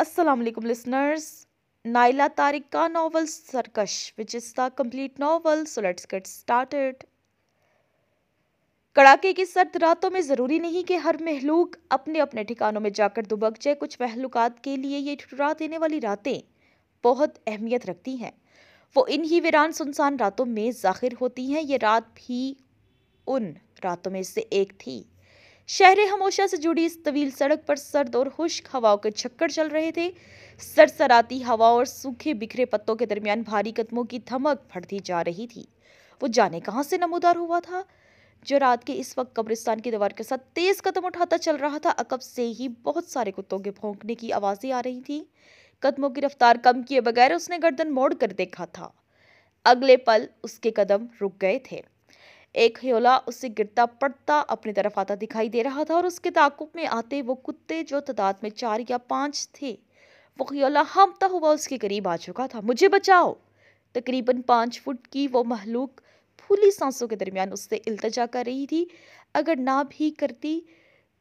Aslam listeners Naila Tariq का novel Sarkash which is the complete novel so let's get get कड़ाके की सर्द रातों में ज़रूरी नहीं कि हर महलूक अपने अपने ठिकानों में जाकर दुबक जाए कुछ महलूकात के लिए ये ठुरा देने वाली रातें बहुत अहमियत रखती हैं वो इन ही वीरान सुनसान रातों में जाहिर होती हैं ये रात भी उन रातों में से एक थी शहर हमोशा से जुड़ी इस तवील सड़क पर सर्द और खुश्क हवाओं के छक्कर चल रहे थे सरसराती हवा और सूखे बिखरे पत्तों के दरमियान भारी कदमों की धमक फटती जा रही थी वो जाने कहाँ से नमोदार हुआ था जो रात के इस वक्त कब्रिस्तान की दीवार के साथ तेज कदम उठाता चल रहा था अकब से ही बहुत सारे कुत्तों के भोंकने की आवाज़ें आ रही थी कदमों की रफ्तार कम किए बगैर उसने गर्दन मोड़ कर देखा था अगले पल उसके कदम रुक गए थे एक हयोला उससे गिरता पड़ता अपनी तरफ आता दिखाई दे रहा था और उसके ताकुब में आते वो कुत्ते जो तादाद में चार या पाँच थे वो हयोला हमता हुआ उसके करीब आ चुका था मुझे बचाओ तकरीबन पाँच फुट की वो महलूक फूली सांसों के दरमियान उससे इल्तजा कर रही थी अगर ना भी करती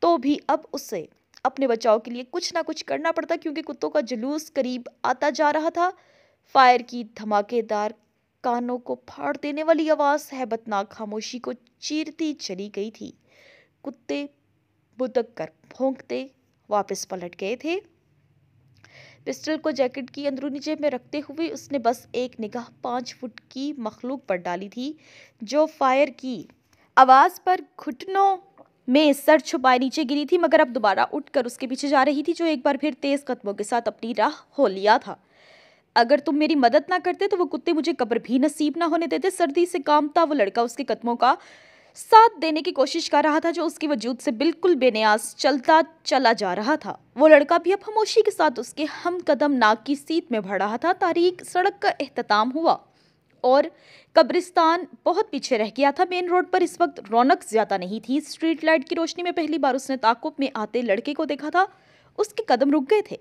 तो भी अब उसे अपने बचाव के लिए कुछ ना कुछ करना पड़ता क्योंकि कुत्तों का जुलूस करीब आता जा रहा था फायर की धमाकेदार कानों को फाड़ देने वाली आवाज़ हैबतनाक खामोशी को चीरती चली गई थी कुत्ते बुदक कर भोंकते वापस पलट गए थे पिस्टल को जैकेट की अंदरूनी जेब में रखते हुए उसने बस एक निगाह पाँच फुट की मखलूक पर डाली थी जो फायर की आवाज़ पर घुटनों में सर छुपाए नीचे गिरी थी मगर अब दोबारा उठकर उसके पीछे जा रही थी जो एक बार फिर तेज़ कदमों के साथ अपनी राह हो लिया था अगर तुम मेरी मदद ना करते तो वो कुत्ते मुझे कब्र भी नसीब ना होने देते सर्दी से काम था वो लड़का उसके कदमों का साथ देने की कोशिश कर रहा था जो उसके वजूद से बिल्कुल बेनियाज चलता चला जा रहा था वो लड़का भी अब खामोशी के साथ उसके हम कदम नाक की सीत में भर रहा था तारीख सड़क का अहतमाम हुआ और कब्रिस्तान बहुत पीछे रह गया था मेन रोड पर इस वक्त रौनक ज़्यादा नहीं थी स्ट्रीट लाइट की रोशनी में पहली बार उसने ताकुब में आते लड़के को देखा था उसके कदम रुक गए थे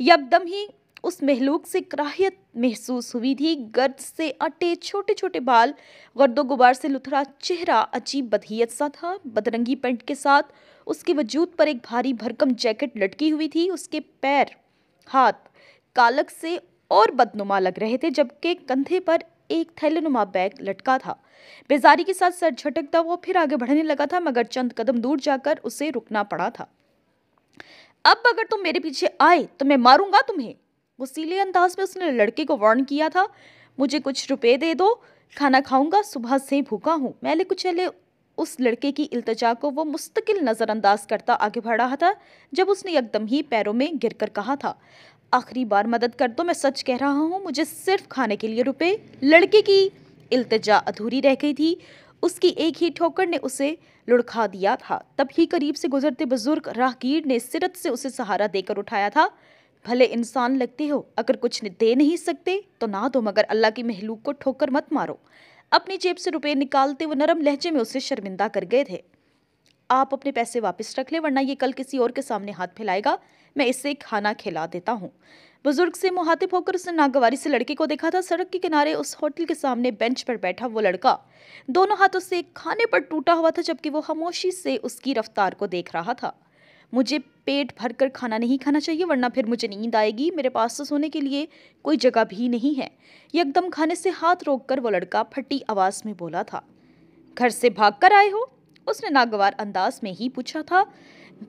यकदम ही उस महलूक से कराहियत महसूस हुई थी गर्द से अटे छोटे छोटे बाल गर्दो गुबार से लुथरा चेहरा अजीब बदहियत सा था बदरंगी पेंट के साथ उसके वजूद पर एक भारी भरकम जैकेट लटकी हुई थी उसके पैर हाथ कालक से और बदनुमा लग रहे थे जबकि कंधे पर एक थैलेनुमा बैग लटका था बेजारी के साथ सर झटकता वो फिर आगे बढ़ने लगा था मगर चंद कदम दूर जाकर उसे रुकना पड़ा था अब अगर तुम मेरे पीछे आए तो मैं मारूंगा तुम्हें वसीले अंदाज में उसने लड़के को वार्न किया था मुझे कुछ रुपए दे दो खाना खाऊंगा सुबह से भूखा हूँ मैले कुछ उस लड़के की इल्तजा को वो मुस्तकिल नज़रअंदाज करता आगे बढ़ रहा था जब उसने एकदम ही पैरों में गिर कर कहा था आखिरी बार मदद कर दो मैं सच कह रहा हूँ मुझे सिर्फ खाने के लिए रुपये लड़के की इल्तजा अधूरी रह गई थी उसकी एक ही ठोकर ने उसे लुढ़खा दिया था तब ही करीब से गुजरते बुजुर्ग राहगीर ने सिरत से उसे सहारा देकर उठाया था भले इंसान लगते हो अगर कुछ दे नहीं सकते तो ना दो मगर अल्लाह की महलूक को ठोकर मत मारो अपनी जेब से रुपए निकालते वो नरम लहजे में उसे शर्मिंदा कर गए थे आप अपने पैसे वापस रख ले वरना ये कल किसी और के सामने हाथ फैलाएगा मैं इसे खाना खिला देता हूँ बुजुर्ग से मुहातिब होकर उसने नागवारी से लड़के को देखा था सड़क के किनारे उस होटल के सामने बेंच पर बैठा वो लड़का दोनों हाथों से खाने पर टूटा हुआ था जबकि वो खामोशी से उसकी रफ्तार को देख रहा था मुझे पेट भर कर खाना नहीं खाना चाहिए वरना फिर मुझे नींद आएगी मेरे पास तो सोने के लिए कोई जगह भी नहीं है यकदम खाने से हाथ रोक कर वो लड़का फटी आवाज़ में बोला था घर से भाग कर आए हो उसने नागवार अंदाज में ही पूछा था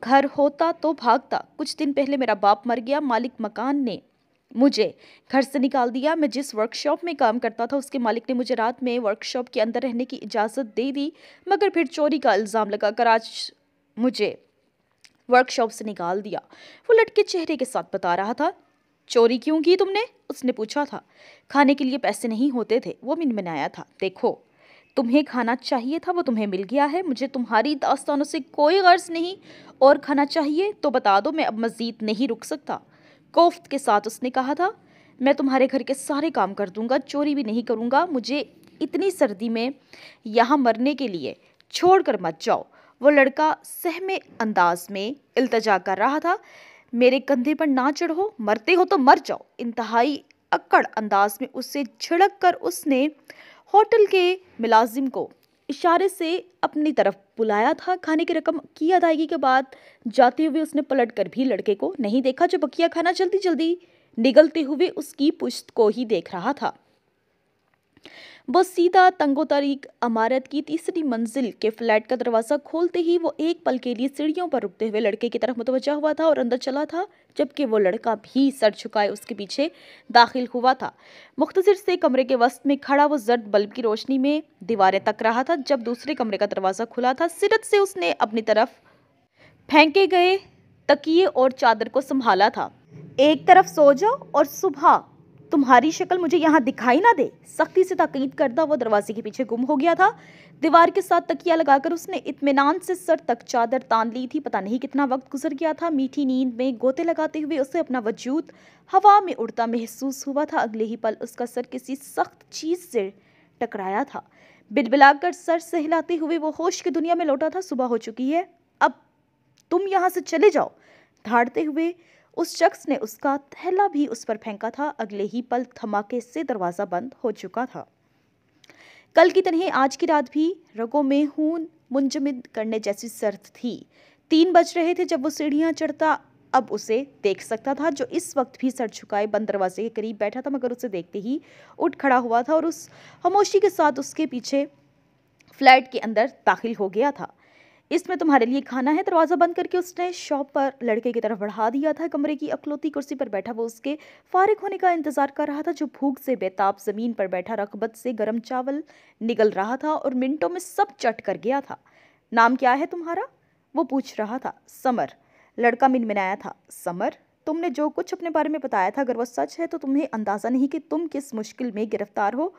घर होता तो भागता कुछ दिन पहले मेरा बाप मर गया मालिक मकान ने मुझे घर से निकाल दिया मैं जिस वर्कशॉप में काम करता था उसके मालिक ने मुझे रात में वर्कशॉप के अंदर रहने की इजाज़त दे दी मगर फिर चोरी का इल्ज़ाम लगाकर आज मुझे वर्कशॉप से निकाल दिया वो लटके चेहरे के साथ बता रहा था चोरी क्यों की तुमने उसने पूछा था खाने के लिए पैसे नहीं होते थे वो मिनमिनाया था देखो तुम्हें खाना चाहिए था वो तुम्हें मिल गया है मुझे तुम्हारी दास्तानों से कोई गर्ज नहीं और खाना चाहिए तो बता दो मैं अब मज़ीद नहीं रुक सकता कोफ्त के साथ उसने कहा था मैं तुम्हारे घर के सारे काम कर दूंगा चोरी भी नहीं करूंगा मुझे इतनी सर्दी में यहाँ मरने के लिए छोड़ कर मत जाओ वो लड़का सहमे अंदाज में इल्तजा कर रहा था मेरे कंधे पर ना चढ़ो मरते हो तो मर जाओ इंतहाई अक्कड़ अंदाज में उससे छिड़क कर उसने होटल के मुलाजिम को इशारे से अपनी तरफ बुलाया था खाने की रकम की अदायगी के बाद जाते हुए उसने पलट कर भी लड़के को नहीं देखा जो बकिया खाना जल्दी जल्दी निगलते हुए उसकी पुश्त को ही देख रहा था वो सीधा तंगो तारीख अमारत की तीसरी मंजिल के फ्लैट का दरवाज़ा खोलते ही वो एक पल के लिए सीढ़ियों पर रुकते हुए लड़के की तरफ मुतवजा हुआ था और अंदर चला था जबकि वो लड़का भी सर झुकाए उसके पीछे दाखिल हुआ था मुख्तर से कमरे के वस्त में खड़ा वो जर्द बल्ब की रोशनी में दीवारें तक रहा था जब दूसरे कमरे का दरवाज़ा खुला था सिरत से उसने अपनी तरफ फेंके गए तकिए और चादर को संभाला था एक तरफ सो जाओ और सुबह तुम्हारी शक्ल मुझे यहाँ दिखाई ना दे सख्ती से तकीद करता वो दरवाजे के पीछे गुम हो गया था दीवार के साथ तकिया लगाकर उसने इतमान से सर तक चादर तान ली थी पता नहीं कितना वक्त गुजर गया था मीठी नींद में गोते लगाते हुए उसे अपना वजूद हवा में उड़ता महसूस हुआ था अगले ही पल उसका सर किसी सख्त चीज़ से टकराया था बिलबिलाकर सर सहलाते हुए वो होश की दुनिया में लौटा था सुबह हो चुकी है अब तुम यहाँ से चले जाओ धाड़ते हुए उस शख्स ने उसका थैला भी उस पर फेंका था अगले ही पल धमाके से दरवाज़ा बंद हो चुका था कल की तरह आज की रात भी रगों में खून मुंजमिद करने जैसी सर्द थी तीन बज रहे थे जब वो सीढ़ियाँ चढ़ता अब उसे देख सकता था जो इस वक्त भी सर झुकाए बंद दरवाजे के करीब बैठा था मगर उसे देखते ही उठ खड़ा हुआ था और उस खामोशी के साथ उसके पीछे फ्लैट के अंदर दाखिल हो गया था इसमें तुम्हारे लिए खाना है दरवाज़ा बंद करके उसने शॉप पर लड़के की तरफ बढ़ा दिया था कमरे की अकलौती कुर्सी पर बैठा वो उसके फारिग होने का इंतज़ार कर रहा था जो भूख से बेताब ज़मीन पर बैठा रकबत से गर्म चावल निकल रहा था और मिनटों में सब चट कर गया था नाम क्या है तुम्हारा वो पूछ रहा था समर लड़का मिनमिनाया था समर तुमने जो कुछ अपने बारे में बताया था अगर वह सच है तो तुम्हें अंदाज़ा नहीं कि तुम किस मुश्किल में गिरफ्तार हो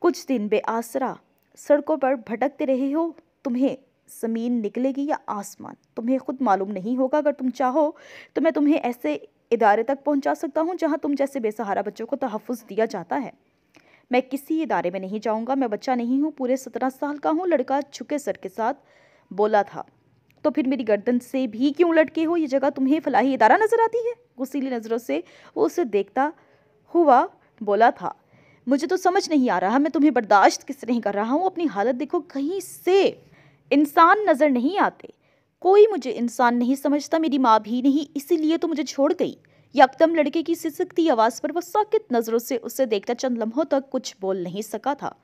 कुछ दिन बेआसरा सड़कों पर भटकते रहे हो तुम्हें ज़मीन निकलेगी या आसमान तुम्हें खुद मालूम नहीं होगा अगर तुम चाहो तो मैं तुम्हें ऐसे इदारे तक पहुंचा सकता हूं जहां तुम जैसे बेसहारा बच्चों को तहफ़ दिया जाता है मैं किसी इदारे में नहीं जाऊंगा मैं बच्चा नहीं हूँ पूरे सत्रह साल का हूँ लड़का छुके सर के साथ बोला था तो फिर मेरी गर्दन से भी क्यों लटके हो ये जगह तुम्हें फलाही इदारा नज़र आती है गुसीली नज़रों से वो उसे देखता हुआ बोला था मुझे तो समझ नहीं आ रहा मैं तुम्हें बर्दाश्त किस तरह कर रहा हूँ अपनी हालत देखो कहीं से इंसान नज़र नहीं आते कोई मुझे इंसान नहीं समझता मेरी माँ भी नहीं इसीलिए तो मुझे छोड़ गई यकदम लड़के की सिसकती आवाज़ पर वह साकित नज़रों से उसे देखता चंद लम्हों तक कुछ बोल नहीं सका था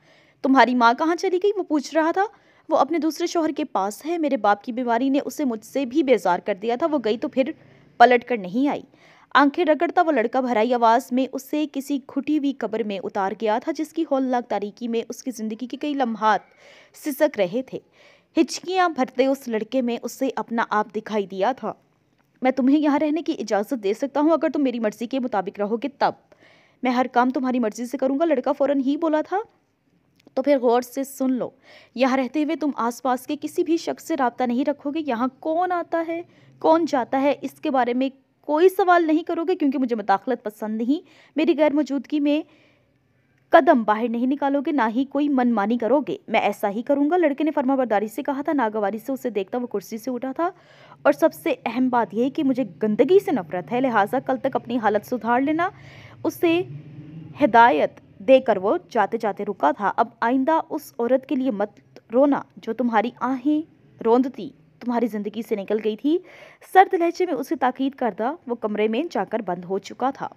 तुम्हारी माँ कहाँ चली गई वो पूछ रहा था वो अपने दूसरे शोहर के पास है मेरे बाप की बीमारी ने उसे मुझसे भी बेजार कर दिया था वो गई तो फिर पलट कर नहीं आई आंखें रगड़ता वो लड़का भराई आवाज़ में उसे किसी घुटी हुई कब्र में उतार गया था जिसकी होलनाक तारीकी में उसकी ज़िंदगी के कई लम्हात सिसक रहे थे हिचकियाँ भरते उस लड़के में उसे अपना आप दिखाई दिया था मैं तुम्हें यहाँ रहने की इजाज़त दे सकता हूँ अगर तुम मेरी मर्ज़ी के मुताबिक रहोगे तब मैं हर काम तुम्हारी मर्ज़ी से करूँगा लड़का फ़ौर ही बोला था तो फिर गौर से सुन लो यहाँ रहते हुए तुम आसपास के किसी भी शख्स से रबता नहीं रखोगे यहाँ कौन आता है कौन जाता है इसके बारे में कोई सवाल नहीं करोगे क्योंकि मुझे मुदाखलत पसंद नहीं मेरी गैर मौजूदगी में कदम बाहर नहीं निकालोगे ना ही कोई मनमानी करोगे मैं ऐसा ही करूंगा लड़के ने फर्माबरदारी से कहा था नागवारी से उसे देखता वो कुर्सी से उठा था और सबसे अहम बात यह कि मुझे गंदगी से नफरत है लिहाजा कल तक अपनी हालत सुधार लेना उसे हिदायत देकर वो जाते जाते रुका था अब आइंदा उस औरत के लिए मत रोना जो तुम्हारी आहें रोंदती तुम्हारी ज़िंदगी से निकल गई थी सर्द लहजे में उसे ताकीद करता वो कमरे में जाकर बंद हो चुका था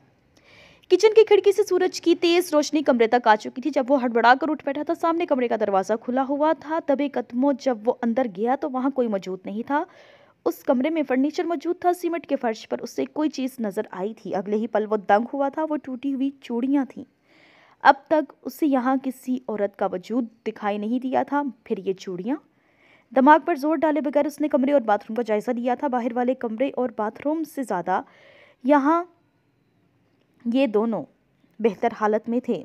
किचन की खिड़की से सूरज की तेज रोशनी कमरे तक आ चुकी थी जब वो हड़बड़ा कर उठ बैठा था सामने कमरे का दरवाज़ा खुला हुआ था तभी कदमो जब वो अंदर गया तो वहाँ कोई मौजूद नहीं था उस कमरे में फर्नीचर मौजूद था सीमेंट के फर्श पर उससे कोई चीज़ नज़र आई थी अगले ही पल वो दंग हुआ था वो टूटी हुई चूड़ियाँ थीं अब तक उसे यहाँ किसी औरत का वजूद दिखाई नहीं दिया था फिर ये चूड़ियाँ दिमाग पर जोर डाले बगैर उसने कमरे और बाथरूम का जायज़ा लिया था बाहर वाले कमरे और बाथरूम से ज़्यादा यहाँ ये दोनों बेहतर हालत में थे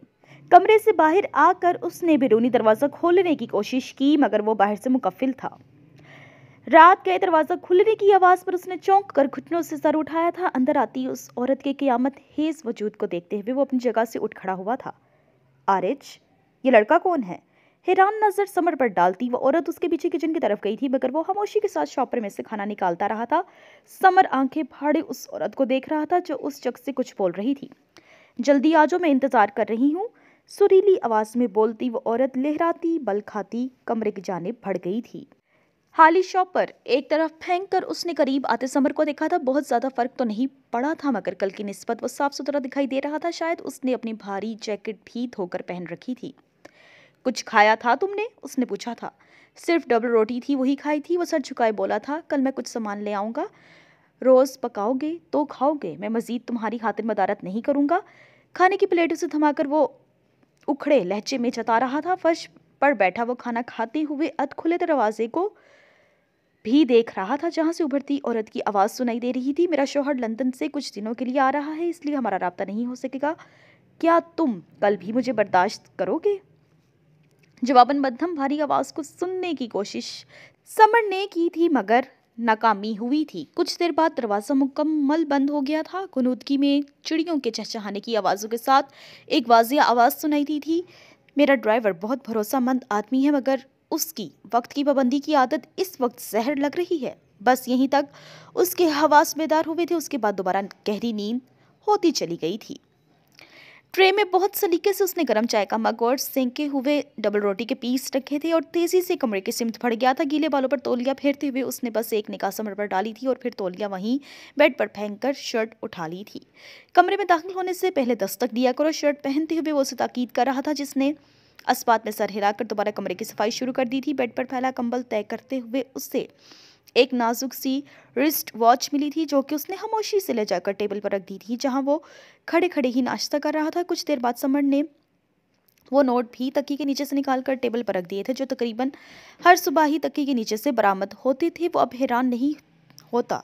कमरे से बाहर आकर उसने बिरूनी दरवाज़ा खोलने की कोशिश की मगर वो बाहर से मुकफिल था रात के दरवाज़ा खुलने की आवाज़ पर उसने चौंक कर घुटनों से सर उठाया था अंदर आती उस औरत के क़ियामत हेज वजूद को देखते हुए वो अपनी जगह से उठ खड़ा हुआ था आरिज ये लड़का कौन है हैरान नज़र समर पर डालती वह औरत उसके पीछे किचन की तरफ गई थी मगर वो खामोशी के साथ शॉपर में से खाना निकालता रहा था समर आंखें फाड़े उस औरत को देख रहा था जो उस जग से कुछ बोल रही थी जल्दी आ जाओ मैं इंतज़ार कर रही हूँ सुरीली आवाज़ में बोलती वो औरत लहराती बल खाती कमरे की जाने भड़ गई थी हाली शॉपर एक तरफ फेंक कर उसने करीब आते समर को देखा था बहुत ज़्यादा फ़र्क तो नहीं पड़ा था मगर कल की नस्बत वो साफ़ सुथरा दिखाई दे रहा था शायद उसने अपनी भारी जैकेट भी धोकर पहन रखी थी कुछ खाया था तुमने उसने पूछा था सिर्फ डबल रोटी थी वही खाई थी वो सर झुकाए बोला था कल मैं कुछ सामान ले आऊँगा रोज़ पकाओगे तो खाओगे मैं मज़ीद तुम्हारी खातिर मदारत नहीं करूँगा खाने की प्लेटों से थमाकर वो उखड़े लहजे में जता रहा था फर्श पर बैठा वो खाना खाते हुए अध खुले दरवाजे को भी देख रहा था जहाँ से उभरती औरत की आवाज़ सुनाई दे रही थी मेरा शोहर लंदन से कुछ दिनों के लिए आ रहा है इसलिए हमारा रबता नहीं हो सकेगा क्या तुम कल भी मुझे बर्दाश्त करोगे जवाबन मध्यम भारी आवाज़ को सुनने की कोशिश समर ने की थी मगर नाकामी हुई थी कुछ देर बाद दरवाज़ा मुकम्मल बंद हो गया था गुनूदगी में चिड़ियों के चहचहाने की आवाज़ों के साथ एक वाजिया आवाज़ सुनाई दी थी मेरा ड्राइवर बहुत भरोसामंद आदमी है मगर उसकी वक्त की पाबंदी की आदत इस वक्त जहर लग रही है बस यहीं तक उसके हवास बेदार हुए थे उसके बाद दोबारा गहरी नींद होती चली गई थी ट्रे में बहुत सलीके से उसने गर्म चाय का मग और सेंके हुए डबल रोटी के पीस रखे थे और तेज़ी से कमरे की सिमत फट गया था गीले बालों पर तोलिया फेरते हुए उसने बस एक निकाह समर पर डाली थी और फिर तोलिया वहीं बेड पर फेंक कर शर्ट उठा ली थी कमरे में दाखिल होने से पहले दस्तक दिया करो शर्ट पहनते हुए वो उसे ताकीद कर रहा था जिसने अस्पात में सर हिलाकर दोबारा कमरे की सफाई शुरू कर दी थी बेड पर फैला कंबल तय करते हुए उससे एक नाजुक सी रिस्ट वॉच मिली थी जो कि उसने खामोशी से ले जाकर टेबल पर रख दी थी जहाँ वो खड़े खड़े ही नाश्ता कर रहा था कुछ देर बाद समर ने वो नोट भी तकी के नीचे से निकाल कर टेबल पर रख दिए थे जो तकरीबन हर सुबह ही तकी के नीचे से बरामद होते थे वो अब हैरान नहीं होता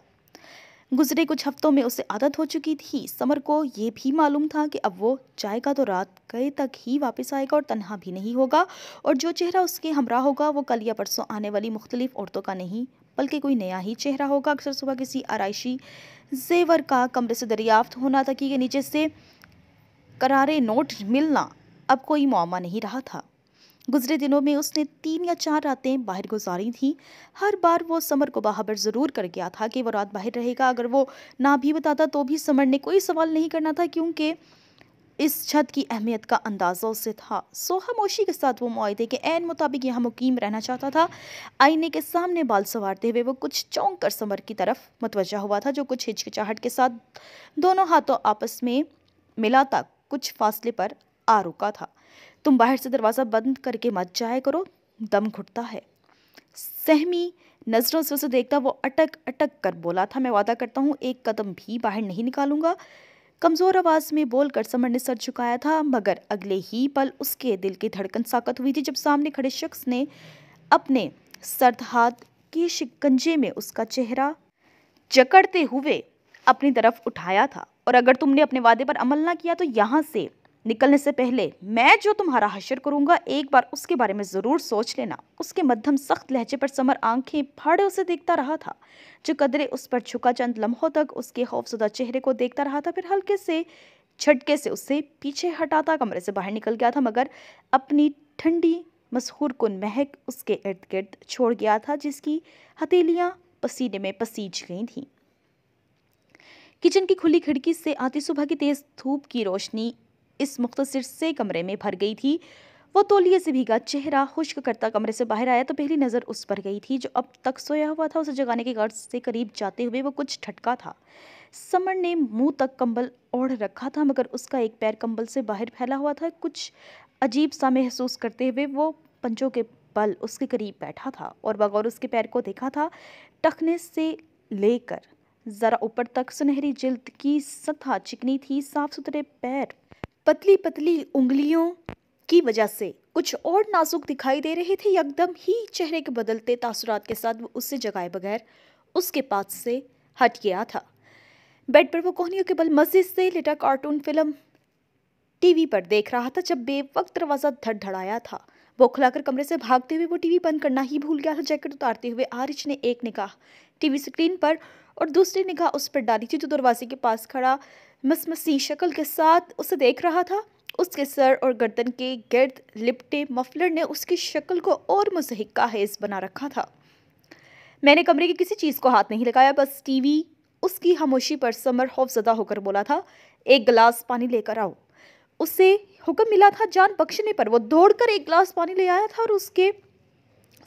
गुजरे कुछ हफ्तों में उसे आदत हो चुकी थी समर को ये भी मालूम था कि अब वो जाएगा तो रात गए तक ही वापस आएगा और तनहा भी नहीं होगा और जो चेहरा उसके हमरा होगा वो कल या परसों आने वाली मुख्तलिफ औरतों का नहीं बल्कि कोई नया ही चेहरा होगा अक्सर सुबह किसी आरइशी जेवर का कमरे से दरियाफ्त होना था कि ये नीचे से करारे नोट मिलना अब कोई मामा नहीं रहा था गुजरे दिनों में उसने तीन या चार रातें बाहर गुजारी थीं हर बार वो समर को बाहर ज़रूर कर गया था कि वो रात बाहर रहेगा अगर वो ना भी बताता तो भी समर ने कोई सवाल नहीं करना था क्योंकि इस छत की अहमियत का अंदाज़ा उसे था सोहामोशी के साथ वो माहे के एन मुताबिक यहाँ मुकीम रहना चाहता था आईने के सामने बाल संवारते हुए वो कुछ चौंक कर समर की तरफ मतवजा हुआ था जो कुछ हिचकिचाहट के साथ दोनों हाथों आपस में मिलाता कुछ फासले पर आ रुका था तुम बाहर से दरवाज़ा बंद करके मत जाया करो दम घुटता है सहमी नज़रों से उसे देखता वो अटक अटक कर बोला था मैं वादा करता हूँ एक कदम भी बाहर नहीं निकालूंगा कमज़ोर आवाज़ में बोलकर समर ने सर झुकाया था मगर अगले ही पल उसके दिल की धड़कन साकत हुई थी जब सामने खड़े शख्स ने अपने सर्द हाथ के शिकंजे में उसका चेहरा जकड़ते हुए अपनी तरफ उठाया था और अगर तुमने अपने वादे पर अमल ना किया तो यहाँ से निकलने से पहले मैं जो तुम्हारा हशर करूंगा एक बार उसके बारे में ज़रूर सोच लेना उसके मध्यम सख्त लहजे पर समर आंखें फाड़े उसे देखता रहा था जो कदरे उस पर झुका चंद लम्हों तक उसके खौफजदा चेहरे को देखता रहा था फिर हल्के से झटके से उससे पीछे हटाता कमरे से बाहर निकल गया था मगर अपनी ठंडी मशहूर कन महक उसके इर्द गिर्द छोड़ गया था जिसकी हथेलियाँ पसीने में पसीज गई थीं किचन की खुली खिड़की से आती सुबह की तेज़ धूप की रोशनी इस मुख्तर से कमरे में भर गई थी वो तोलिए से भीगा चेहरा खुश्क करता कमरे से बाहर आया तो पहली नज़र उस पर गई थी जो अब तक सोया हुआ था उसे जगाने के गर्ज से करीब जाते हुए वो कुछ ठटका था समर ने मुंह तक कंबल ओढ़ रखा था मगर उसका एक पैर कंबल से बाहर फैला हुआ था कुछ अजीब सा महसूस करते हुए वो पंचों के बल उसके करीब बैठा था और बगौर उसके पैर को देखा था टखने से लेकर ज़रा ऊपर तक सुनहरी जिल्द की सतह चिकनी थी साफ सुथरे पैर पतली पतली उंगलियों की वजह से कुछ और नाजुक दिखाई दे रहे थे एकदम ही चेहरे के बदलते तासुरात के साथ वो उससे जगाए बगैर उसके पास से हट गया था बेड पर वो कोहनियों के बल मस्जिद से लिटा कार्टून फिल्म टीवी पर देख रहा था जब बेवक्त दरवाज़ा धड़धड़ाया था वो खुलाकर कमरे से भागते हुए वो टीवी बंद करना ही भूल गया था जैकेट उतारते हुए आरिश ने एक निगाह टीवी स्क्रीन पर और दूसरी निगाह उस पर डाली थी जो दरवाजे के पास खड़ा मसमसी शक्ल के साथ उसे देख रहा था उसके सर और गर्दन के गर्द लिपटे मफलर ने उसकी शक्ल को और मुजहका हेज बना रखा था मैंने कमरे की किसी चीज़ को हाथ नहीं लगाया बस टीवी उसकी खामोशी पर समर खौफजदा होकर बोला था एक गिलास पानी लेकर आओ उसे हुक्म मिला था जान बख्शने पर वो दौड़कर एक गिलास पानी ले आया था और उसके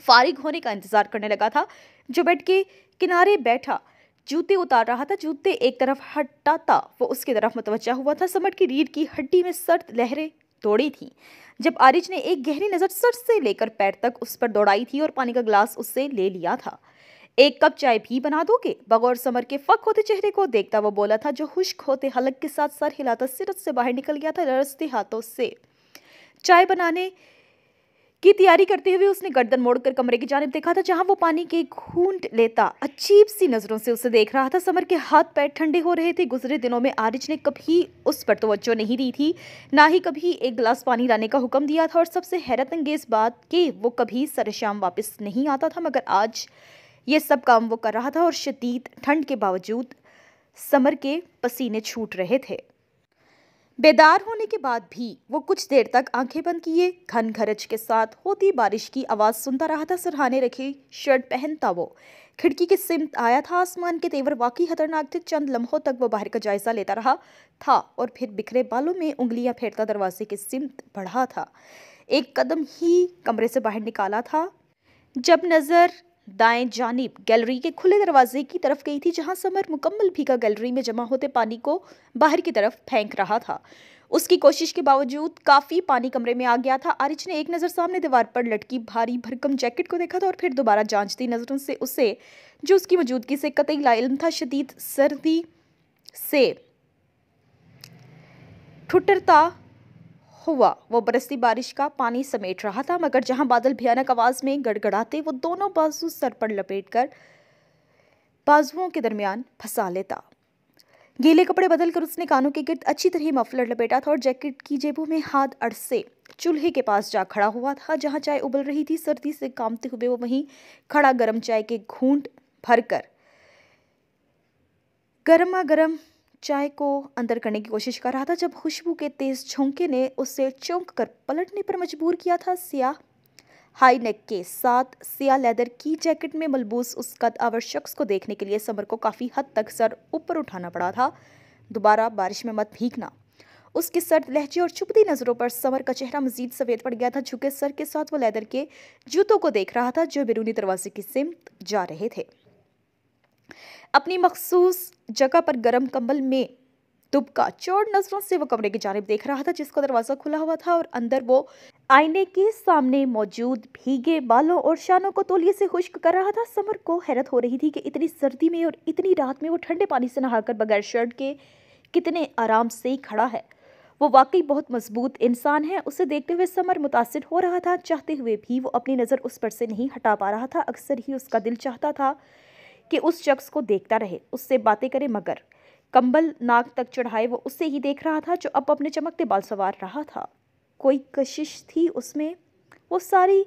फारिग होने का इंतज़ार करने लगा था जो बैठ के किनारे बैठा जूते उतार रहा था जूते एक तरफ हटता था वो उसकी तरफ मतवजा हुआ था समट की रीढ़ की हड्डी में सर्द लहरें दौड़ी थी जब आरिज ने एक गहरी नज़र सर से लेकर पैर तक उस पर दौड़ाई थी और पानी का ग्लास उससे ले लिया था एक कप चाय भी बना दोगे बगौर समर के फक होते चेहरे को देखता वो बोला था जो खुश्क होते हलक के साथ सर हिलाता सिरत से बाहर निकल गया था लरसते हाथों से चाय बनाने की तैयारी करते हुए उसने गर्दन मोड़कर कमरे की जानब देखा था जहां वो पानी के घूंट लेता अजीब सी नज़रों से उसे देख रहा था समर के हाथ पैर ठंडे हो रहे थे गुजरे दिनों में आरिज ने कभी उस पर तोज्जो नहीं दी थी ना ही कभी एक गिलास पानी लाने का हुक्म दिया था और सबसे अंगेज बात कि वो कभी शाम वापस नहीं आता था मगर आज ये सब काम वो कर रहा था और शदीद ठंड के बावजूद समर के पसीने छूट रहे थे बेदार होने के बाद भी वो कुछ देर तक आंखें बंद किए घन घरज के साथ होती बारिश की आवाज़ सुनता रहा था सरहाने रखी शर्ट पहनता वो खिड़की के सिमत आया था आसमान के तेवर वाकई खतरनाक थे चंद लम्हों तक वो बाहर का जायजा लेता रहा था और फिर बिखरे बालों में उंगलियां फेरता दरवाजे के सिमत बढ़ा था एक कदम ही कमरे से बाहर निकाला था जब नज़र दाएं जानब गैलरी के खुले दरवाजे की तरफ गई थी जहां समर मुकम्मल भीगा गैलरी में जमा होते पानी को बाहर की तरफ फेंक रहा था उसकी कोशिश के बावजूद काफ़ी पानी कमरे में आ गया था आरिज ने एक नज़र सामने दीवार पर लटकी भारी भरकम जैकेट को देखा था और फिर दोबारा जांचती नज़रों से उसे जो उसकी मौजूदगी से कतई लाइल था शदीद सर्दी से ठुटरता हुआ वो बरसती बारिश का पानी समेट रहा था मगर जहां बादल भयानक आवाज में गड़गड़ाते वो दोनों बाजू सर पर लपेट कर बाजुओं के दरमियान फंसा लेता गीले कपड़े बदलकर उसने कानों के गिर्द अच्छी तरह मफलर लपेटा था और जैकेट की जेबों में हाथ अड़से चूल्हे के पास जा खड़ा हुआ था जहां चाय उबल रही थी सर्दी से कामते हुए वो वहीं खड़ा गर्म चाय के घूंट भरकर गर्मा गर्म चाय को अंदर करने की कोशिश कर रहा था जब खुशबू के तेज झोंके ने उसे चौंक कर पलटने पर मजबूर किया था सिया हाई नेक के साथ सिया लेदर की जैकेट में मलबूस उस कद आवर शख्स को देखने के लिए समर को काफ़ी हद तक सर ऊपर उठाना पड़ा था दोबारा बारिश में मत भीगना उसके सर्द लहजे और चुपती नज़रों पर समर का चेहरा मजीद सफ़ेद पड़ गया था झुके सर के साथ वो लेदर के जूतों को देख रहा था जो बिरूनी दरवाजे की सिमत जा रहे थे अपनी मखसूस जगह पर गर्म कंबल में दुबका चोर नजरों से वो कमरे की जानब देख रहा था जिसका दरवाज़ा खुला हुआ था और अंदर वो आईने के सामने मौजूद भीगे बालों और शानों को तोलिए से खुश्क कर रहा था समर को हैरत हो रही थी कि इतनी सर्दी में और इतनी रात में वो ठंडे पानी से नहाकर बगैर शर्ट के कितने आराम से खड़ा है वो वाकई बहुत मजबूत इंसान है उसे देखते हुए समर मुतासर हो रहा था चाहते हुए भी वो अपनी नज़र उस पर से नहीं हटा पा रहा था अक्सर ही उसका दिल चाहता था कि उस शख्स को देखता रहे उससे बातें करे मगर कंबल नाक तक चढ़ाए वो उसे ही देख रहा था जो अब अपने चमकते बाल सवार रहा था कोई कशिश थी उसमें वो सारी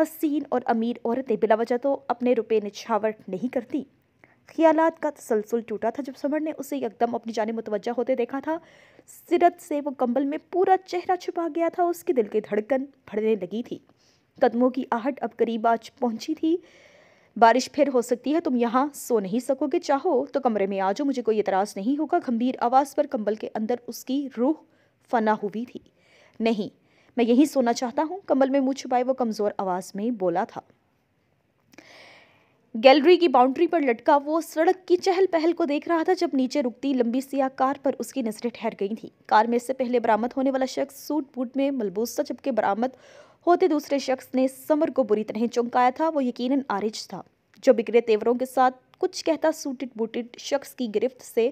हसीन और अमीर औरतें बिला वजह तो अपने रुपये निछावट नहीं करती ख्याल का तसलसल टूटा था जब समर ने उसे एकदम अपनी जाने मुतवजह होते देखा था सिरत से वो कंबल में पूरा चेहरा छुपा गया था उसके दिल की धड़कन भरने लगी थी कदमों की आहट अब करीब आज पहुंची थी बारिश फिर हो सकती है तुम यहाँ सो नहीं सकोगे चाहो तो कमरे में आ जाओ मुझे कोई इतराज नहीं होगा गंभीर आवाज़ पर कंबल के अंदर उसकी रूह फना हुई थी नहीं मैं यही सोना चाहता हूँ कंबल में मुँह छुपाए वो कमज़ोर आवाज़ में बोला था गैलरी की बाउंड्री पर लटका वो सड़क की चहल पहल को देख रहा था जब नीचे रुकती लंबी सियाह कार पर उसकी नज़रें ठहर गई थी कार में इससे पहले बरामद होने वाला शख्स सूट बूट में मलबूस था जबकि बरामद होते दूसरे शख्स ने समर को बुरी तरह चौंकाया था वो यकीनन आरिज था जो बिगड़े तेवरों के साथ कुछ कहता सूटेड बूटेड शख्स की गिरफ्त से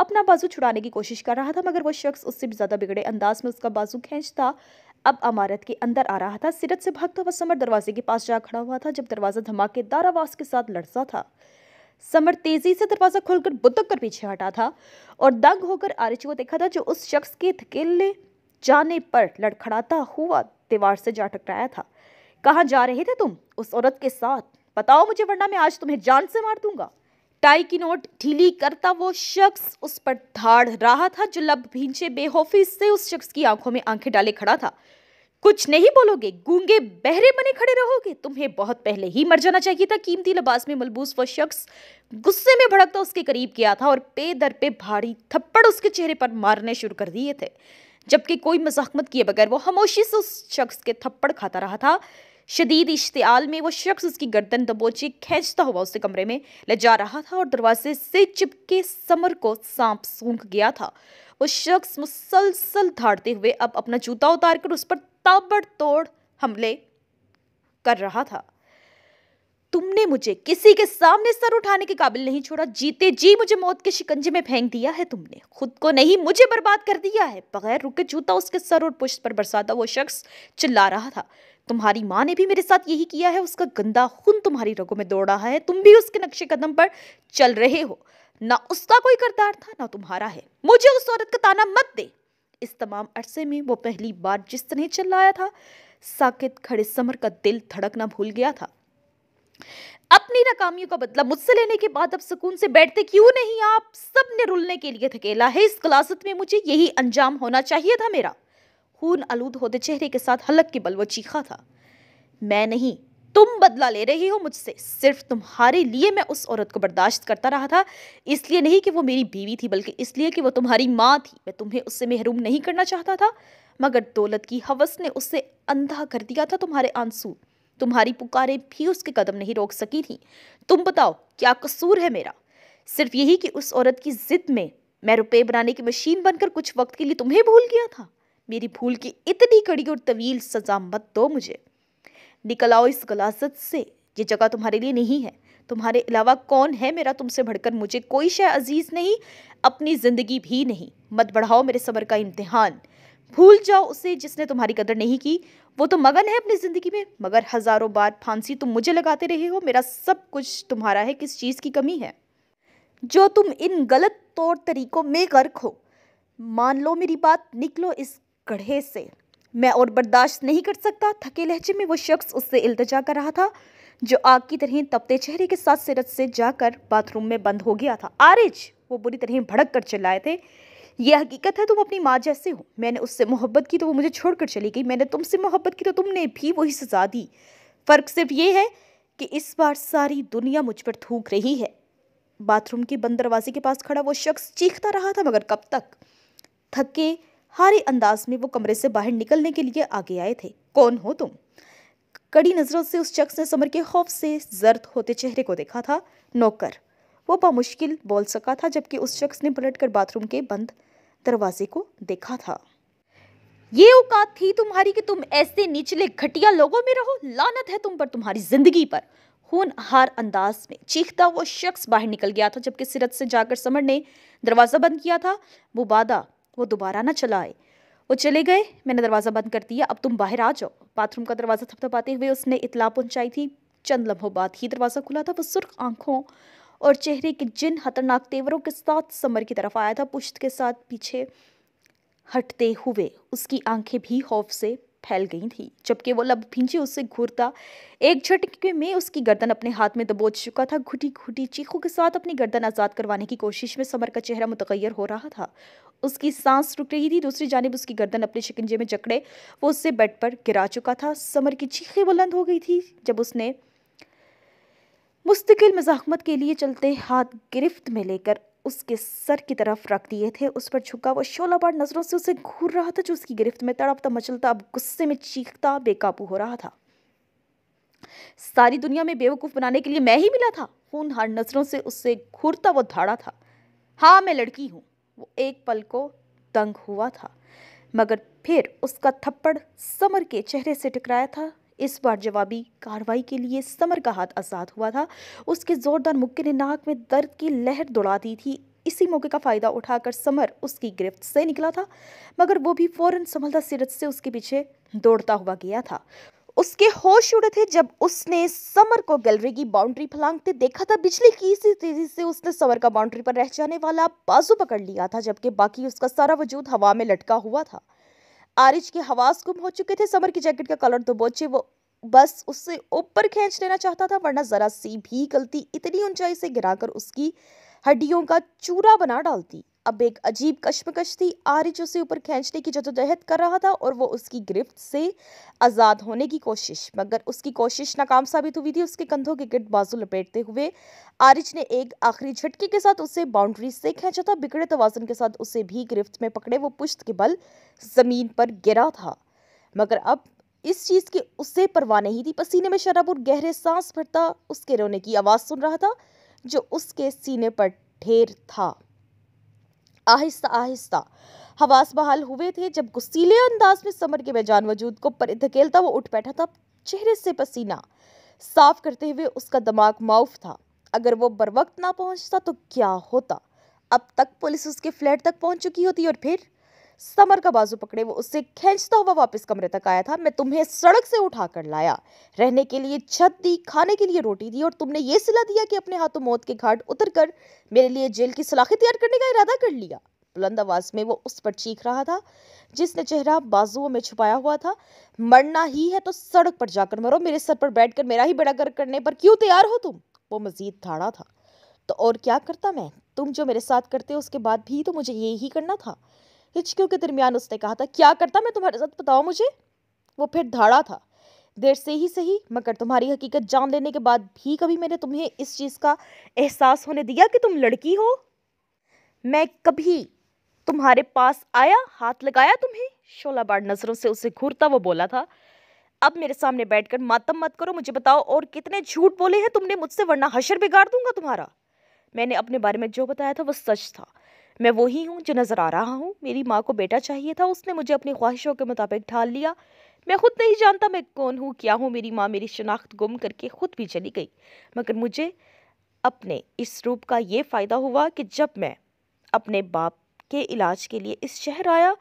अपना बाजू छुड़ाने की कोशिश कर रहा था मगर वो शख्स उससे भी ज़्यादा बिगड़े अंदाज में उसका बाजू खींचता अब अमारत के अंदर आ रहा था सिरत से भागता हुआ समर दरवाजे के पास जा खड़ा हुआ था जब दरवाज़ा धमाके आवाज़ के साथ लड़सा था समर तेजी से दरवाज़ा खोलकर बुतक कर पीछे हटा था और दंग होकर आरिच को देखा था जो उस शख्स के धकेले जाने पर लड़खड़ाता हुआ दस्तेवार से जा टकराया था कहा जा रहे थे तुम उस औरत के साथ बताओ मुझे वरना मैं आज तुम्हें जान से मार दूंगा टाई की नोट ढीली करता वो शख्स उस पर धाड़ रहा था जो लब भींचे बेहोफी से उस शख्स की आंखों में आंखें डाले खड़ा था कुछ नहीं बोलोगे गूंगे बहरे बने खड़े रहोगे तुम्हें बहुत पहले ही मर जाना चाहिए था कीमती लबास में मलबूस वह शख्स गुस्से में भड़कता उसके करीब गया था और पे दर पे भारी थप्पड़ उसके चेहरे पर मारने शुरू कर दिए थे जबकि कोई मजाकमत किए बगैर वो खामोशी से उस शख्स के थप्पड़ खाता रहा था शदीद इश्तियाल में वो शख्स उसकी गर्दन दबोचे खींचता हुआ उसे कमरे में ले जा रहा था और दरवाजे से चिपके समर को सांप सूंघ गया था वो शख्स मुसलसल धाड़ते हुए अब अपना जूता उतार कर उस पर ताबड़तोड़ हमले कर रहा था तुमने मुझे किसी के सामने सर उठाने के काबिल नहीं छोड़ा जीते जी मुझे मौत के शिकंजे में फेंक दिया है तुमने खुद को नहीं मुझे बर्बाद कर दिया है बगैर रुके जूता उसके सर और पुष्ट पर बरसाता वो शख्स चिल्ला रहा था तुम्हारी माँ ने भी मेरे साथ यही किया है उसका गंदा खून तुम्हारी रगों में दौड़ रहा है तुम भी उसके नक्शे कदम पर चल रहे हो ना उसका कोई करदार था ना तुम्हारा है मुझे उस औरत का ताना मत दे इस तमाम अरसे में वो पहली बार जिस तरह चिल्लाया था साकेत खड़े समर का दिल धड़कना भूल गया था अपनी नाकामियों का बदला मुझसे लेने के बाद अब सुकून से बैठते क्यों नहीं आप सब ने रुलने के लिए थकेला है इस क्लासत में मुझे यही अंजाम होना चाहिए था मेरा खून आलूद होते चेहरे के साथ हलक के बल वो चीखा था मैं नहीं तुम बदला ले रही हो मुझसे सिर्फ तुम्हारे लिए मैं उस औरत को बर्दाश्त करता रहा था इसलिए नहीं कि वो मेरी बीवी थी बल्कि इसलिए कि वो तुम्हारी माँ थी मैं तुम्हें उससे महरूम नहीं करना चाहता था मगर दौलत की हवस ने उससे अंधा कर दिया था तुम्हारे आंसू तुम्हारी पुकारें भी उसके कदम नहीं रोक सकी थी तुम बताओ क्या कसूर है मेरा सिर्फ यही कि उस औरत की जिद में मैं रुपये बनाने की मशीन बनकर कुछ वक्त के लिए तुम्हें भूल गया था मेरी भूल की इतनी कड़ी और तवील सजा मत दो मुझे निकल आओ इस गलासत से ये जगह तुम्हारे लिए नहीं है तुम्हारे अलावा कौन है मेरा तुमसे भड़कर मुझे कोई शय अजीज़ नहीं अपनी ज़िंदगी भी नहीं मत बढ़ाओ मेरे सबर का इम्तहान भूल जाओ उसे जिसने तुम्हारी कदर नहीं की वो तो मगन है अपनी ज़िंदगी में मगर हज़ारों बार फांसी तुम मुझे लगाते रहे हो मेरा सब कुछ तुम्हारा है किस चीज़ की कमी है जो तुम इन गलत तौर तरीक़ों में गर्क हो मान लो मेरी बात निकलो इस गढ़े से मैं और बर्दाश्त नहीं कर सकता थके लहजे में वो शख्स उससे इल्तजा कर रहा था जो आग की तरह तपते चेहरे के साथ सिरत से जाकर बाथरूम में बंद हो गया था आरिज वो बुरी तरह भड़क कर चलाए थे यह हकीकत है तुम अपनी माँ जैसे हो मैंने उससे मोहब्बत की तो वो मुझे छोड़कर चली गई मैंने तुमसे मोहब्बत की तो तुमने भी वही सजा दी फ़र्क सिर्फ ये है कि इस बार सारी दुनिया मुझ पर थूक रही है बाथरूम के बंद दरवाजे के पास खड़ा वो शख्स चीखता रहा था मगर कब तक थके हारे अंदाज में वो कमरे से बाहर निकलने के लिए आगे आए थे कौन हो तुम कड़ी नज़रों से उस शख्स ने समर के खौफ से जर्द होते चेहरे को देखा था नौकर वो बामुश्किल बोल सका था जबकि उस शख्स ने पलटकर बाथरूम के बंद दरवाजे को देखा था ये औकात थी तुम्हारी कि तुम ऐसे निचले घटिया लोगों में रहो लानत है तुम पर तुम्हारी जिंदगी पर खून हार अंदाज में चीखता वो शख्स बाहर निकल गया था जबकि सिरत से जाकर समर ने दरवाज़ा बंद किया था वो बाधा वो दोबारा ना चला आए वो चले गए मैंने दरवाज़ा बंद कर दिया अब तुम बाहर आ जाओ बाथरूम का दरवाज़ा थपथपाते हुए उसने इतला पहुंचाई थी चंद लम्हों बाद ही दरवाज़ा खुला था वो सुर्ख आंखों और चेहरे के जिन खतरनाक तेवरों के साथ समर की तरफ आया था पुश्त के साथ पीछे हटते हुए उसकी आंखें भी खौफ से फैल गई थी जबकि वो लब भिंजी उससे घूरता एक झटके में उसकी गर्दन अपने हाथ में दबोच चुका था घुटी घुटी चीखों के साथ अपनी गर्दन आज़ाद करवाने की कोशिश में समर का चेहरा मुतगैर हो रहा था उसकी सांस रुक रही थी दूसरी जानब उसकी गर्दन अपने शिकंजे में जकड़े वो उससे बेड पर गिरा चुका था समर की चीखें बुलंद हो गई थी जब उसने मुस्तकिल मजाकमत के लिए चलते हाथ गिरफ्त में लेकर उसके सर की तरफ रख दिए थे उस पर झुका वो शोलाबार नज़रों से उसे घूर रहा था जो उसकी गिरफ्त में तड़पता मचलता अब गुस्से में चीखता बेकाबू हो रहा था सारी दुनिया में बेवकूफ़ बनाने के लिए मैं ही मिला था खून हार नज़रों से उससे घूरता वो धाड़ा था हाँ मैं लड़की हूँ वो एक पल को दंग हुआ था मगर फिर उसका थप्पड़ समर के चेहरे से टकराया था इस बार जवाबी कार्रवाई के लिए समर का हाथ आज़ाद हुआ था उसके ज़ोरदार मुक्के ने नाक में दर्द की लहर दौड़ा दी थी इसी मौके का फ़ायदा उठाकर समर उसकी गिरफ्त से निकला था मगर वो भी फ़ौरन संभलता सिरत से उसके पीछे दौड़ता हुआ गया था उसके होश उड़े थे जब उसने समर को गैलरी की बाउंड्री फलांगते देखा था बिजली की इसी तेजी से उसने समर का बाउंड्री पर रह जाने वाला बाजू पकड़ लिया था जबकि बाकी उसका सारा वजूद हवा में लटका हुआ था आरिज के हवास गुम हो चुके थे समर की जैकेट का कलर तो बोचे वो बस उससे ऊपर खींच लेना चाहता था वरना ज़रा सी भी गलती इतनी ऊंचाई से गिराकर उसकी हड्डियों का चूरा बना डालती अब एक अजीब कश्मकश थी आरिज उसे ऊपर खींचने की जदोजहद कर रहा था और वो उसकी गिरफ्त से आज़ाद होने की कोशिश मगर उसकी कोशिश नाकाम साबित हुई थी उसके कंधों के गिट बाजू लपेटते हुए आरिज ने एक आखिरी झटके के साथ उसे बाउंड्री से खींचा था बिगड़े तोज़न के साथ उसे भी गिरफ्त में पकड़े वो पुश्त के बल ज़मीन पर गिरा था मगर अब इस चीज़ की उसे परवाह नहीं थी पसीने में शराब और गहरे सांस भरता उसके रोने की आवाज़ सुन रहा था जो उसके सीने पर ढेर था आहिस्ता आहिस्ता हवास बहाल हुए थे जब गुस्सीले अंदाज में समर के बेजान वजूद को पर धकेलता वो उठ बैठा था चेहरे से पसीना साफ करते हुए उसका दिमाग माउफ था अगर वो बर वक्त ना पहुंचता तो क्या होता अब तक पुलिस उसके फ्लैट तक पहुंच चुकी होती और फिर समर का बाजू पकड़े वो उससे खींचता हुआ वापस कमरे तक आया था मैं तुम्हें सड़क से उठा कर लाया रहने के लिए छत दी खाने के लिए रोटी दी और तुमने ये सिला दिया कि अपने हाथों मौत के घाट उतर कर मेरे लिए जेल की सलाखें तैयार करने का इरादा कर लिया बुलंद आवाज में वो उस पर चीख रहा था जिसने चेहरा बाजुओं में छुपाया हुआ था मरना ही है तो सड़क पर जाकर मरो मेरे सर पर बैठकर मेरा ही बड़ा कर करने पर क्यों तैयार हो तुम वो मजीद धाड़ा था तो और क्या करता मैं तुम जो मेरे साथ करते हो उसके बाद भी तो मुझे यही करना था हिचकियों के दरमियान उसने कहा था क्या करता मैं तुम्हारे साथ बताओ मुझे वो फिर धाड़ा था देर से ही सही मगर तुम्हारी हकीकत जान लेने के बाद भी कभी मैंने तुम्हें इस चीज़ का एहसास होने दिया कि तुम लड़की हो मैं कभी तुम्हारे पास आया हाथ लगाया तुम्हें शोला बाड़ नज़रों से उसे घूरता वो बोला था अब मेरे सामने बैठकर मातम मत करो मुझे बताओ और कितने झूठ बोले हैं तुमने मुझसे वरना हशर बिगाड़ दूंगा तुम्हारा मैंने अपने बारे में जो बताया था वो सच था मैं वही हूँ जो नज़र आ रहा हूँ मेरी माँ को बेटा चाहिए था उसने मुझे अपनी ख्वाहिशों के मुताबिक ढाल लिया मैं खुद नहीं जानता मैं कौन हूँ क्या हूँ मेरी माँ मेरी शनाख्त गुम करके खुद भी चली गई मगर मुझे अपने इस रूप का ये फ़ायदा हुआ कि जब मैं अपने बाप के इलाज के लिए इस शहर आया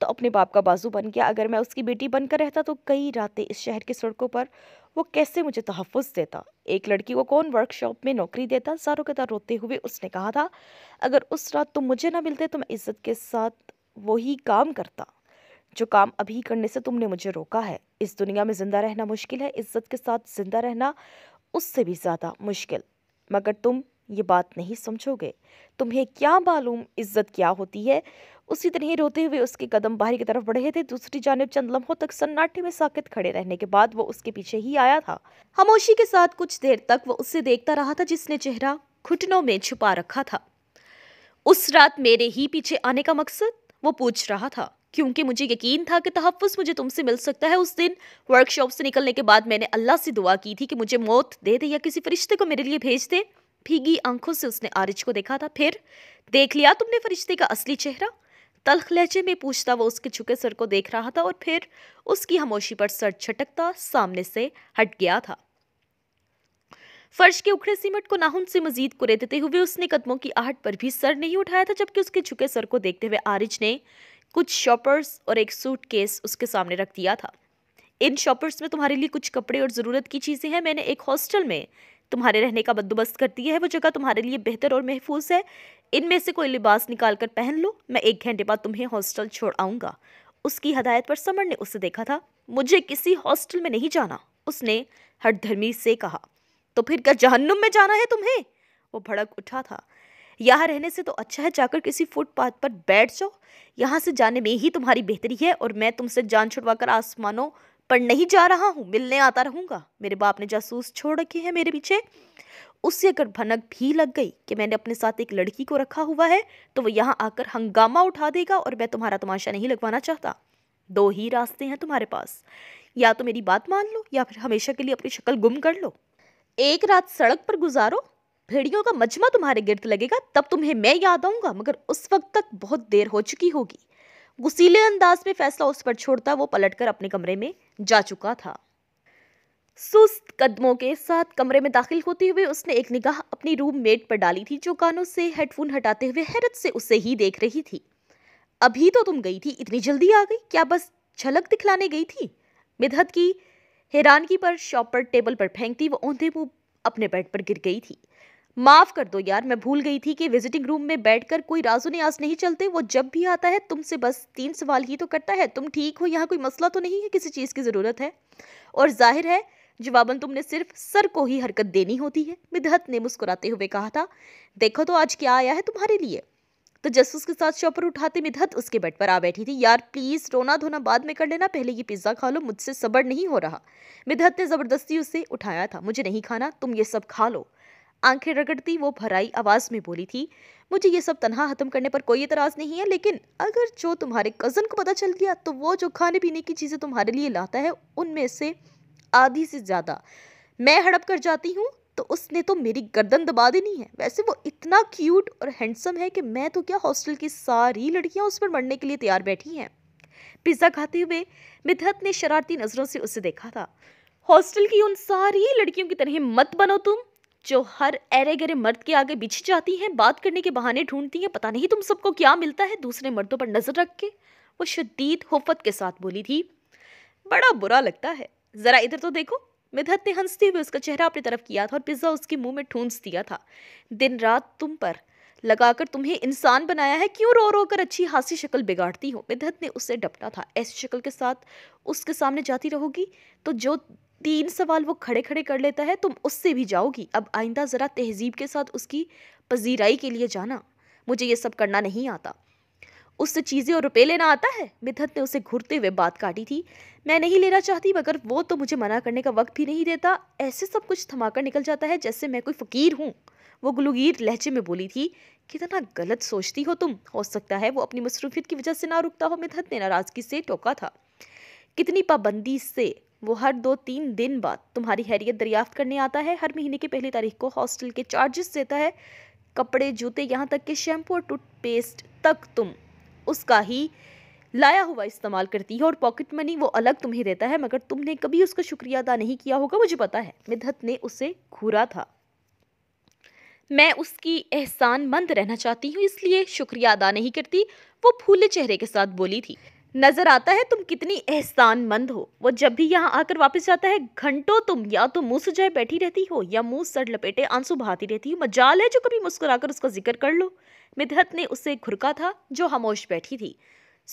तो अपने बाप का बाजू बन गया अगर मैं उसकी बेटी बनकर रहता तो कई रातें इस शहर की सड़कों पर वो कैसे मुझे तहफ़ देता एक लड़की को कौन वर्कशॉप में नौकरी देता सारों के तरह रोते हुए उसने कहा था अगर उस रात तुम मुझे ना मिलते तो मैं इज्जत के साथ वही काम करता जो काम अभी करने से तुमने मुझे रोका है इस दुनिया में ज़िंदा रहना मुश्किल है इज्जत के साथ ज़िंदा रहना उससे भी ज़्यादा मुश्किल मगर तुम ये बात नहीं समझोगे तुम्हें क्या मालूम इज्जत क्या होती है उसी तरह रोते हुए उसके कदम बाहर की तरफ बढ़े थे दूसरी जानब चंद लम्हों तक सन्नाटे में साकित खड़े रहने के बाद वो उसके पीछे ही आया था खामोशी के साथ कुछ देर तक वो उसे देखता रहा था जिसने चेहरा घुटनों में छुपा रखा था उस रात मेरे ही पीछे आने का मकसद वो पूछ रहा था क्योंकि मुझे यकीन था कि तहफ़ मुझे तुमसे मिल सकता है उस दिन वर्कशॉप से निकलने के बाद मैंने अल्लाह से दुआ की थी कि मुझे मौत दे दे या किसी फरिश्ते को मेरे लिए भेज दे भीगी आंखों से उसने आरिज को देखा था फिर देख लिया तुमने फरिश्ते का असली चेहरा तलख लहजे में पूछता वो उसके झुके सर को देख रहा था और फिर उसकी हमोशी पर सर छटकता सामने से हट गया था फर्श के उखड़े सीमट को नाहुन से मजीद कुरे देते हुए उसने कदमों की आहट पर भी सर नहीं उठाया था जबकि उसके झुके सर को देखते हुए आरिज ने कुछ शॉपर्स और एक सूटकेस उसके सामने रख दिया था इन शॉपर्स में तुम्हारे लिए कुछ कपड़े और ज़रूरत की चीज़ें हैं मैंने एक हॉस्टल में तुम्हारे रहने का बंदोबस्त करती है वो जगह तुम्हारे लिए बेहतर और महफूज है इनमें से कोई लिबास निकाल कर पहन लो मैं एक घंटे बाद तुम्हें हॉस्टल छोड़ आऊँगा उसकी हदायत पर समर ने उसे देखा था मुझे किसी हॉस्टल में नहीं जाना उसने धर्मी से कहा तो फिर क्या जहन्नुम में जाना है तुम्हें वो भड़क उठा था यहाँ रहने से तो अच्छा है जाकर किसी फुटपाथ पर बैठ जाओ यहाँ से जाने में ही तुम्हारी बेहतरी है और मैं तुमसे जान छुड़वा कर आसमानों पर नहीं जा रहा हूँ मिलने आता रहूँगा मेरे बाप ने जासूस छोड़ रखी है मेरे पीछे उससे अगर भनक भी लग गई कि मैंने अपने साथ एक लड़की को रखा हुआ है तो वो यहाँ आकर हंगामा उठा देगा और मैं तुम्हारा तमाशा नहीं लगवाना चाहता दो ही रास्ते हैं तुम्हारे पास या तो मेरी बात मान लो या फिर हमेशा के लिए अपनी शक्ल गुम कर लो एक रात सड़क पर गुजारो भेड़ियों का मजमा तुम्हारे गिरद लगेगा तब तुम्हें मैं याद आऊँगा मगर उस वक्त तक बहुत देर हो चुकी होगी गुसीले अंदाज में फैसला उस पर छोड़ता वो पलटकर अपने कमरे में जा चुका था सुस्त कदमों के साथ कमरे में दाखिल होते हुए उसने एक निगाह अपनी रूम मेट पर डाली थी जो कानों से हेडफोन हटाते हुए हैरत से उसे ही देख रही थी अभी तो तुम गई थी इतनी जल्दी आ गई क्या बस झलक दिखलाने गई थी मिधत की हैरानगी पर शॉपर टेबल पर फेंकती वो ओंधे मुँह अपने बेड पर गिर गई थी माफ कर दो यार मैं भूल गई थी कि विजिटिंग रूम में बैठकर कोई राजो न्यास नहीं चलते वो जब भी आता है तुमसे बस तीन सवाल ही तो करता है तुम ठीक हो यहाँ कोई मसला तो नहीं है किसी चीज़ की ज़रूरत है और जाहिर है जवाबन तुमने सिर्फ सर को ही हरकत देनी होती है मिदहत ने मुस्कुराते हुए कहा था देखो तो आज क्या आया है तुम्हारे लिए तो जस्टिस के साथ शॉपर उठाते मिदहत उसके बेड पर आ बैठी थी यार प्लीज़ रोना धोना बाद में कर लेना पहले ये पिज़्ज़ा खा लो मुझसे सबर नहीं हो रहा मिदहत ने ज़बरदस्ती उसे उठाया था मुझे नहीं खाना तुम ये सब खा लो आंखें रगड़ती वो भराई आवाज़ में बोली थी मुझे ये सब तनहा ख़त्म करने पर कोई एतराज़ नहीं है लेकिन अगर जो तुम्हारे कज़न को पता चल गया तो वो जो खाने पीने की चीज़ें तुम्हारे लिए लाता है उनमें से आधी से ज़्यादा मैं हड़प कर जाती हूँ तो उसने तो मेरी गर्दन दबा देनी है वैसे वो इतना क्यूट और हैंडसम है कि मैं तो क्या हॉस्टल की सारी लड़कियाँ उस पर मरने के लिए तैयार बैठी हैं पिज़्ज़ा खाते हुए मिथत ने शरारती नज़रों से उसे देखा था हॉस्टल की उन सारी लड़कियों की तरह मत बनो तुम जो हर ऐरे गरे मर्द के आगे बिछ जाती हैं बात करने के बहाने ढूंढती हैं पता नहीं तुम सबको क्या मिलता है दूसरे मर्दों पर नज़र रख के वो शदीद होफत के साथ बोली थी बड़ा बुरा लगता है ज़रा इधर तो देखो मिधत ने हंसते हुए उसका चेहरा अपनी तरफ किया था और पिज़्ज़ा उसके मुंह में ठूंस दिया था दिन रात तुम पर लगाकर तुम्हें इंसान बनाया है क्यों रो रो कर अच्छी हासी शक्ल बिगाड़ती हो मिधत ने उसे डपटा था ऐसी शक्ल के साथ उसके सामने जाती रहोगी तो जो तीन सवाल वो खड़े खड़े कर लेता है तुम उससे भी जाओगी अब आइंदा ज़रा तहजीब के साथ उसकी पजीराई के लिए जाना मुझे ये सब करना नहीं आता उससे चीज़ें और रुपये लेना आता है मिथत ने उसे घुरते हुए बात काटी थी मैं नहीं लेना चाहती मगर वो तो मुझे मना करने का वक्त भी नहीं देता ऐसे सब कुछ थमाकर निकल जाता है जैसे मैं कोई फ़कीर हूँ वो गुलगीर लहजे में बोली थी कितना गलत सोचती हो तुम हो सकता है वो अपनी मसरूफियत की वजह से ना रुकता हो मिथत ने नाराज़गी से टोका था कितनी पाबंदी से वो हर दो तीन दिन बाद तुम्हारी हैरियत दरियाफ्त करने आता है हर महीने की पहली तारीख को हॉस्टल के चार्जेस देता है कपड़े जूते यहाँ तक कि शैम्पू और टूथपेस्ट तक तुम उसका ही लाया हुआ इस्तेमाल करती है और पॉकेट मनी वो अलग तुम्हें देता है मगर तुमने कभी उसका शुक्रिया अदा नहीं किया होगा मुझे पता है मिधत ने उसे घूरा था मैं उसकी एहसान मंद रहना चाहती हूँ इसलिए शुक्रिया अदा नहीं करती वो फूले चेहरे के साथ बोली थी नज़र आता है तुम कितनी एहसानमंद हो वो जब भी यहाँ आकर वापस जाता है घंटों तुम या तो मुंह जाए बैठी रहती हो या मुंह सड़ लपेटे आंसू बहाती रहती हो मजाल है जो कभी मुस्कुराकर उसका जिक्र कर लो मिधहत ने उसे घुरका था जो खामोश बैठी थी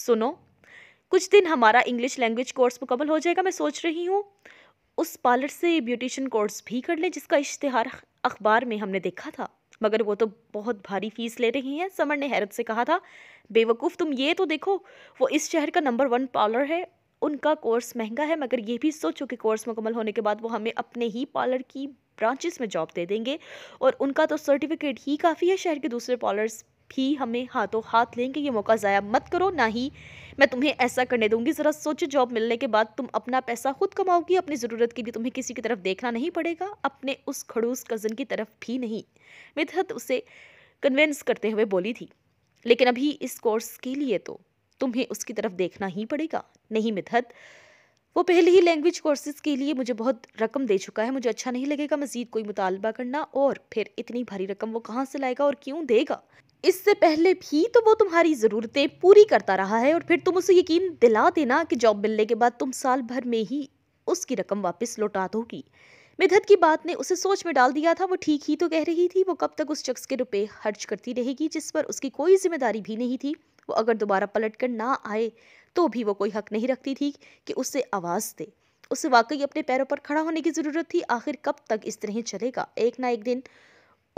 सुनो कुछ दिन हमारा इंग्लिश लैंग्वेज कोर्स मुकम्मल हो जाएगा मैं सोच रही हूँ उस पार्लर से ब्यूटिशन कोर्स भी कर लें जिसका इश्तहार अखबार में हमने देखा था मगर वो तो बहुत भारी फीस ले रही हैं समर ने हैरत से कहा था बेवकूफ़ तुम ये तो देखो वो इस शहर का नंबर वन पार्लर है उनका कोर्स महंगा है मगर ये भी सोचो कि कोर्स मुकम्मल होने के बाद वो हमें अपने ही पार्लर की ब्रांचेस में जॉब दे देंगे और उनका तो सर्टिफिकेट ही काफ़ी है शहर के दूसरे पार्लर्स भी हमें हाथों हाथ लेंगे ये मौका ज़ाया मत करो ना ही मैं तुम्हें ऐसा करने दूंगी ज़रा सोचो जॉब मिलने के बाद तुम अपना पैसा खुद कमाओगी अपनी ज़रूरत के लिए तुम्हें किसी की तरफ देखना नहीं पड़ेगा अपने उस खड़ूस कज़न की तरफ भी नहीं मिथहत उसे कन्वेंस करते हुए बोली थी लेकिन अभी इस कोर्स के लिए तो तुम्हें उसकी तरफ देखना ही पड़ेगा नहीं मिथहत वो पहले ही लैंग्वेज कोर्सेज के लिए मुझे बहुत रकम दे चुका है मुझे अच्छा नहीं लगेगा मजीद कोई मुतालबा करना और फिर इतनी भारी रकम वो कहाँ से लाएगा और क्यों देगा इससे पहले भी तो वो तुम्हारी ज़रूरतें पूरी करता रहा है और फिर तुम उसे यकीन दिला देना कि जॉब मिलने के बाद तुम साल भर में ही उसकी रकम वापस लौटा दोगी मिधत की बात ने उसे सोच में डाल दिया था वो ठीक ही तो कह रही थी वो कब तक उस शख्स के रुपये खर्च करती रहेगी जिस पर उसकी कोई जिम्मेदारी भी नहीं थी वो अगर दोबारा पलट कर ना आए तो भी वो कोई हक नहीं रखती थी कि उससे आवाज़ दे उसे वाकई अपने पैरों पर खड़ा होने की ज़रूरत थी आखिर कब तक इस तरह चलेगा एक ना एक दिन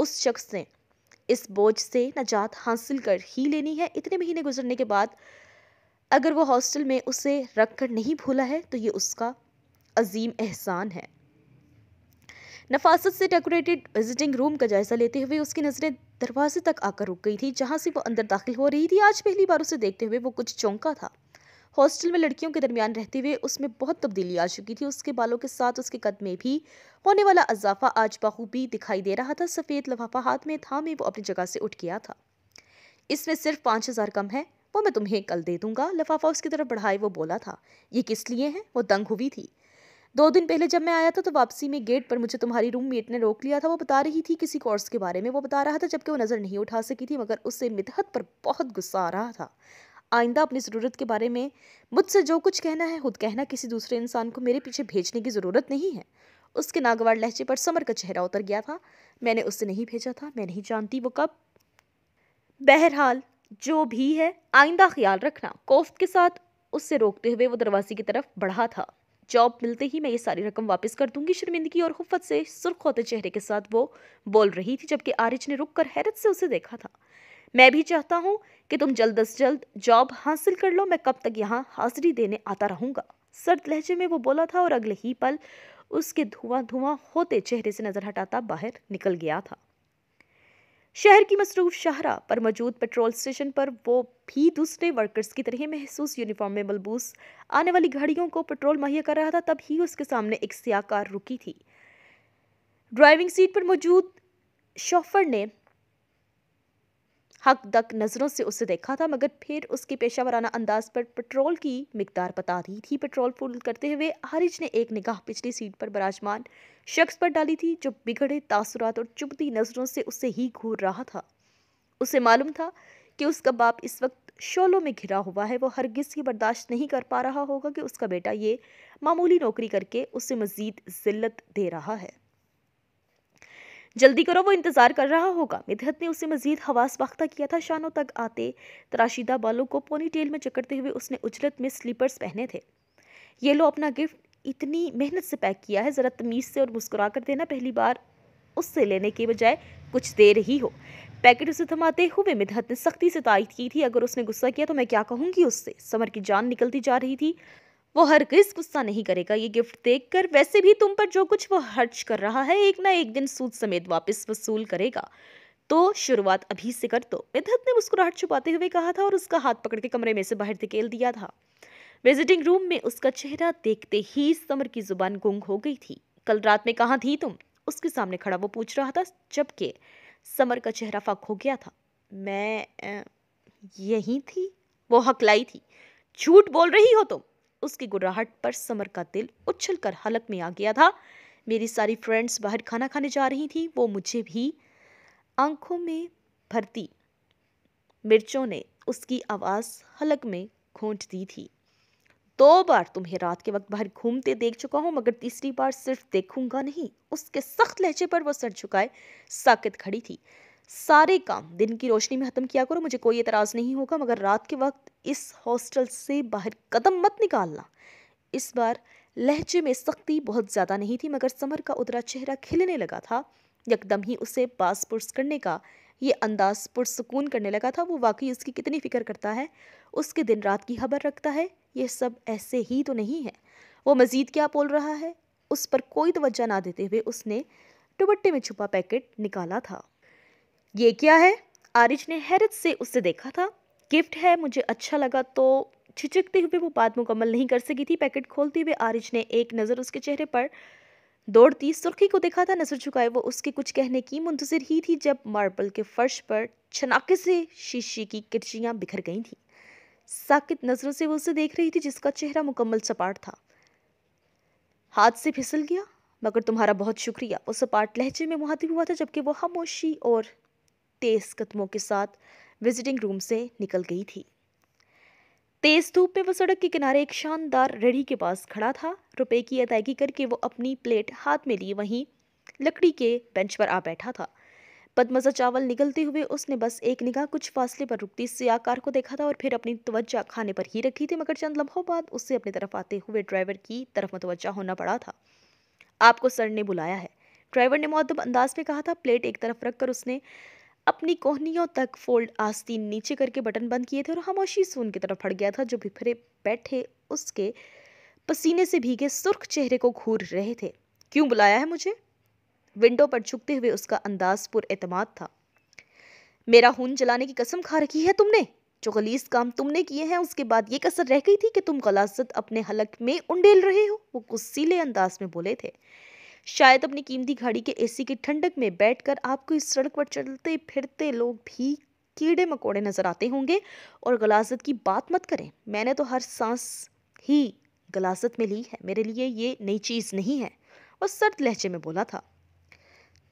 उस शख्स ने इस बोझ से नजात हासिल कर ही लेनी है इतने महीने गुजरने के बाद अगर वो हॉस्टल में उसे रख कर नहीं भूला है तो ये उसका अजीम एहसान है नफासत से डेकोरेटेड विजिटिंग रूम का जायज़ा लेते हुए उसकी नज़रें दरवाजे तक आकर रुक गई थी जहाँ से वो अंदर दाखिल हो रही थी आज पहली बार उसे देखते हुए वो कुछ चौंका था हॉस्टल में लड़कियों के दरमियान रहते हुए उसमें बहुत तब्दीली आ चुकी थी उसके बालों के साथ उसके कद में भी होने वाला अजाफा आज बखूबी दिखाई दे रहा था सफ़ेद लफाफा हाथ में थामे वो अपनी जगह से उठ गया था इसमें सिर्फ पाँच हज़ार कम है वो मैं तुम्हें कल दे दूंगा लफाफा उसकी तरफ बढ़ाए वो बोला था ये किस लिए है वो दंग हुई थी दो दिन पहले जब मैं आया था तो वापसी में गेट पर मुझे तुम्हारी रूम मेट ने रोक लिया था वो बता रही थी किसी कोर्स के बारे में वो बता रहा था जबकि वो नज़र नहीं उठा सकी थी मगर उससे मिदहत पर बहुत गुस्सा आ रहा था आइंदा अपनी ज़रूरत के बारे में मुझसे जो कुछ कहना है खुद कहना किसी दूसरे इंसान को मेरे पीछे भेजने की ज़रूरत नहीं है उसके नागवार लहजे पर समर का चेहरा उतर गया था मैंने उससे नहीं भेजा था मैं नहीं जानती वो कब बहरहाल जो भी है आइंदा ख्याल रखना कोफ्त के साथ उससे रोकते हुए वो दरवाजे की तरफ बढ़ा था जॉब मिलते ही मैं ये सारी रकम वापस कर दूंगी शर्मिंदगी और खुफत से सुर्ख होते चेहरे के साथ वो बोल रही थी जबकि आरिज ने रुक कर हैरत से उसे देखा था मैं भी चाहता हूँ कि तुम जल्द अज जल्द जॉब हासिल कर लो मैं कब तक यहाँ हाजिरी देने आता रहूँगा सर्द लहजे में वो बोला था और अगले ही पल उसके धुआं धुआं होते चेहरे से नज़र हटाता बाहर निकल गया था शहर की मसरूफ शाहरा पर मौजूद पेट्रोल स्टेशन पर वो भी दूसरे वर्कर्स की तरह महसूस यूनिफॉर्म में मलबूस आने वाली घड़ियों को पेट्रोल मुहैया कर रहा था तब ही उसके सामने एक सियाह कार रुकी थी ड्राइविंग सीट पर मौजूद शॉफर ने हक दक नज़रों से उसे देखा था मगर फिर उसके पेशा वराना अंदाज पर पेट्रोल की मकदार बता दी थी पेट्रोल फुल करते हुए हारिज ने एक निगाह पिछली सीट पर बराजमान शख्स पर डाली थी जो बिगड़े तासुरात और चुभती नज़रों से उसे ही घूर रहा था उसे मालूम था कि उसका बाप इस वक्त शोलों में घिरा हुआ है वो हरगिज़ ये बर्दाश्त नहीं कर पा रहा होगा कि उसका बेटा ये मामूली नौकरी करके उसे मज़ीद ज़िल्लत दे रहा है जल्दी करो वो इंतजार कर रहा होगा मिदहत ने उसे मजीद हवास बाख्ता किया था शानों तक आते तराशीदा बालों को पोनी टेल में चकड़ते हुए उसने उजरत में स्लीपर्स पहने थे ये लो अपना गिफ्ट इतनी मेहनत से पैक किया है ज़रा तमीज़ से और मुस्कुरा कर देना पहली बार उससे लेने के बजाय कुछ दे रही हो पैकेट उसे थमाते हुए मिदहत ने सख्ती से तायद की थी अगर उसने गुस्सा किया तो मैं क्या कहूँगी उससे समर की जान निकलती जा रही थी वो हर किस गुस्सा नहीं करेगा ये गिफ्ट देखकर वैसे भी तुम पर जो कुछ वो खर्च कर रहा है एक ना एक दिन सूद समेत वापस वसूल करेगा तो शुरुआत अभी से कर दो मिधत ने मुस्कुराहट छुपाते हुए कहा था और उसका हाथ पकड़ के कमरे में से बाहर धकेल दिया था विजिटिंग रूम में उसका चेहरा देखते ही समर की जुबान गुंग हो गई थी कल रात में कहाँ थी तुम उसके सामने खड़ा वो पूछ रहा था जबकि समर का चेहरा फक हो गया था मैं यहीं थी वो हकलाई थी झूठ बोल रही हो तुम उसकी गुर्राहट पर समर का दिल उछल कर हलक में आ गया था मेरी सारी फ्रेंड्स बाहर खाना खाने जा रही थी वो मुझे भी आंखों में भरती मिर्चों ने उसकी आवाज़ हलक में घोंट दी थी दो बार तुम्हें रात के वक्त बाहर घूमते देख चुका हूँ मगर तीसरी बार सिर्फ देखूंगा नहीं उसके सख्त लहजे पर वो सर झुकाए साकित खड़ी थी सारे काम दिन की रोशनी में ख़त्म किया करो मुझे कोई एतराज़ नहीं होगा मगर रात के वक्त इस हॉस्टल से बाहर कदम मत निकालना इस बार लहजे में सख्ती बहुत ज़्यादा नहीं थी मगर समर का उतरा चेहरा खिलने लगा था यकदम ही उसे पास पुरस करने का ये अंदाज पुरसकून करने लगा था वो वाकई उसकी कितनी फिक्र करता है उसके दिन रात की खबर रखता है यह सब ऐसे ही तो नहीं है वो मज़ीद क्या बोल रहा है उस पर कोई तोज्जा ना देते हुए उसने दुबट्टे में छुपा पैकेट निकाला था ये क्या है आरिज ने हैरत से उससे देखा था गिफ्ट है मुझे अच्छा लगा तो छिचकते हुए वो बात मुकम्मल नहीं कर सकी थी पैकेट खोलते हुए आरिज ने एक नज़र उसके चेहरे पर दौड़ती सुर्खी को देखा था नजर झुकाए वो उसके कुछ कहने की मुंतजर ही थी जब मार्बल के फर्श पर छनाके से शीशे की किचियाँ बिखर गई थी साकित नज़रों से वो उसे देख रही थी जिसका चेहरा मुकम्मल सपाट था हाथ से फिसल गया मगर तुम्हारा बहुत शुक्रिया वो सपाट लहजे में मुहातिब हुआ था जबकि वो खामोशी और तेज कदमों के साथ विजिटिंग रूम से निकल गई थी तेज धूप में वो सड़क के किनारे एक शानदार रेढ़ी के पास खड़ा था रुपए की अदायगी करके वो अपनी प्लेट हाथ में लिए वहीं लकड़ी के बेंच पर आ बैठा था पदमजा चावल निकलते हुए उसने बस एक निगाह कुछ फासले पर रुकती से आकार को देखा था और फिर अपनी तवज्जा खाने पर ही रखी थी मगर चंद लम्हों बाद उससे अपनी तरफ आते हुए ड्राइवर की तरफ मतवजा होना पड़ा था आपको सर ने बुलाया है ड्राइवर ने मौदब अंदाज में कहा था प्लेट एक तरफ रखकर उसने अपनी कोहनियों तक फोल्ड आस्तीन नीचे करके बटन बंद किए थे और खामोशी से की तरफ फट गया था जो बिफरे बैठे उसके पसीने से भीगे सुर्ख चेहरे को घूर रहे थे क्यों बुलाया है मुझे विंडो पर झुकते हुए उसका अंदाज पुरएतमाद था मेरा खून जलाने की कसम खा रखी है तुमने जो गलीस काम तुमने किए हैं उसके बाद ये कसर रह गई थी कि तुम गलासत अपने हलक में उंडेल रहे हो वो गुस्सीले अंदाज में बोले थे शायद अपनी कीमती घड़ी के एसी की ठंडक में बैठकर आपको इस सड़क पर चलते फिरते लोग भी कीड़े मकोड़े नज़र आते होंगे और गलाजत की बात मत करें मैंने तो हर सांस ही गलाजत में ली है मेरे लिए ये नई चीज़ नहीं है और सर्द लहजे में बोला था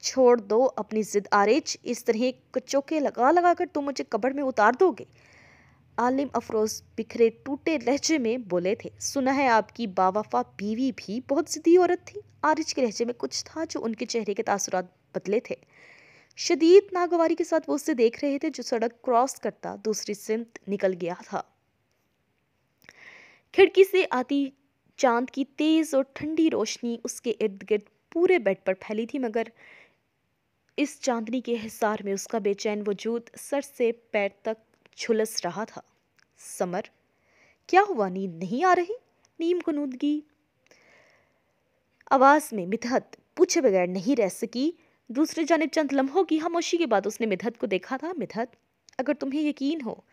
छोड़ दो अपनी जिद आरेज इस तरह कचोके लगा लगा कर तुम मुझे कबड़ में उतार दोगे आलिम अफरोज बिखरे टूटे लहजे में बोले थे सुना है आपकी बावफा बीवी भी बहुत ज़िद्दी औरत थी आरिज के लहजे में कुछ था जो उनके चेहरे के तासुर बदले थे शदीद नागवारी के साथ वो उसे देख रहे थे जो सड़क क्रॉस करता दूसरी सिमत निकल गया था खिड़की से आती चांद की तेज़ और ठंडी रोशनी उसके इर्द गिर्द पूरे बेड पर फैली थी मगर इस चांदनी के हिसार में उसका बेचैन वजूद सर से पैर तक झुलस रहा था समर क्या हुआ नींद नहीं आ रही नीम गनूदगी आवाज़ में मिथहत पूछे बगैर नहीं रह सकी दूसरे जाने चंद लम्हों की खामोशी के बाद उसने मिथहत को देखा था मिथहत अगर तुम्हें यकीन हो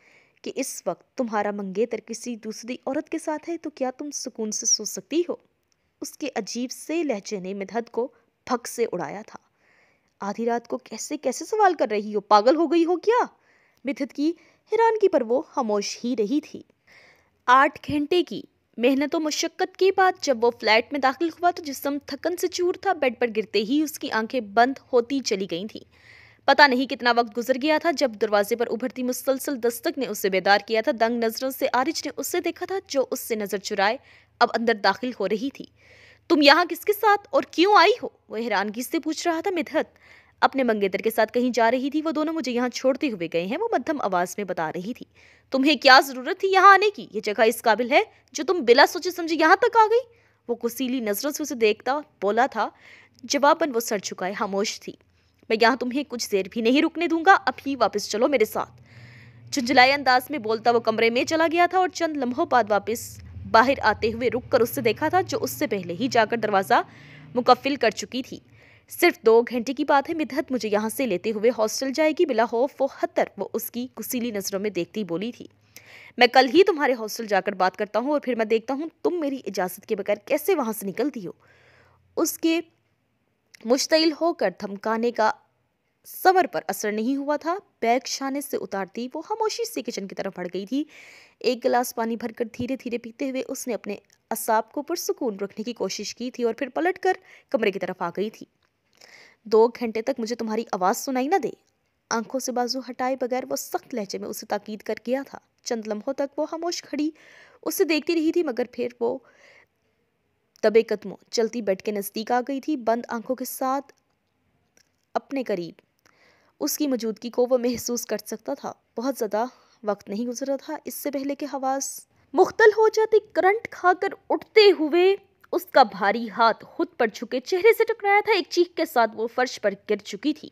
कि इस वक्त तुम्हारा मंगेतर किसी दूसरी औरत के साथ है तो क्या तुम सुकून से सो सकती हो उसके अजीब से लहजे ने मिथहत को भक से उड़ाया था आधी रात को कैसे कैसे सवाल कर रही हो पागल हो गई हो क्या मिथत की हैरानगी पर वो खामोश ही रही थी आठ घंटे की मेहनत और मशक्क़त के बाद जब वो फ्लैट में दाखिल हुआ तो जिसम थकन से चूर था बेड पर गिरते ही उसकी आंखें बंद होती चली गई थीं पता नहीं कितना वक्त गुजर गया था जब दरवाजे पर उभरती मुसलसल दस्तक ने उसे बेदार किया था दंग नजरों से आरिज ने उससे देखा था जो उससे नजर चुराए अब अंदर दाखिल हो रही थी तुम यहाँ किसके साथ और क्यों आई हो वह हैरानगी से पूछ रहा था मिधत अपने मंगेतर के साथ कहीं जा रही थी वो दोनों मुझे यहाँ छोड़ते हुए गए हैं वो मध्यम आवाज में बता रही थी तुम्हें क्या जरूरत थी यहाँ आने की ये जगह इस काबिल है जो तुम बिला सोचे समझे यहाँ तक आ गई वो कुसीली नजरों से उसे देखता बोला था जवाबन वो चुका है खामोश थी मैं यहाँ तुम्हें कुछ देर भी नहीं रुकने दूंगा अभी वापस चलो मेरे साथ झुंझलाए अंदाज में बोलता वो कमरे में चला गया था और चंद लम्हों बाद वापस बाहर आते हुए रुक कर उससे देखा था जो उससे पहले ही जाकर दरवाज़ा मुकफिल कर चुकी थी सिर्फ दो घंटे की बात है मिधत मुझे यहाँ से लेते हुए हॉस्टल जाएगी बिला होफ वो हतर वो उसकी कुसीली नज़रों में देखती बोली थी मैं कल ही तुम्हारे हॉस्टल जाकर बात करता हूँ और फिर मैं देखता हूँ तुम मेरी इजाज़त के बगैर कैसे वहाँ से निकलती हो उसके मुश्तिल होकर धमकाने का समर पर असर नहीं हुआ था बैग शाने से उतारती वो खामोशी से किचन की तरफ बढ़ गई थी एक गिलास पानी भरकर धीरे धीरे पीते हुए उसने अपने असाब को पुरसकून रखने की कोशिश की थी और फिर पलट कर कमरे की तरफ आ गई थी दो घंटे तक मुझे तुम्हारी आवाज़ सुनाई ना दे आंखों से बाजू हटाए बगैर वो सख्त लहजे में उसे ताकीद कर गया था चंद लम्हों तक वो खामोश खड़ी उसे देखती रही थी मगर फिर वो दबे कदमों चलती बैठ के नज़दीक आ गई थी बंद आंखों के साथ अपने करीब उसकी मौजूदगी को वो महसूस कर सकता था बहुत ज़्यादा वक्त नहीं गुजरा था इससे पहले के हवास मुख्तल हो जाते करंट खाकर उठते हुए उसका भारी हाथ खुद पर झुके चेहरे से टकराया था एक चीख के साथ वो फर्श पर गिर चुकी थी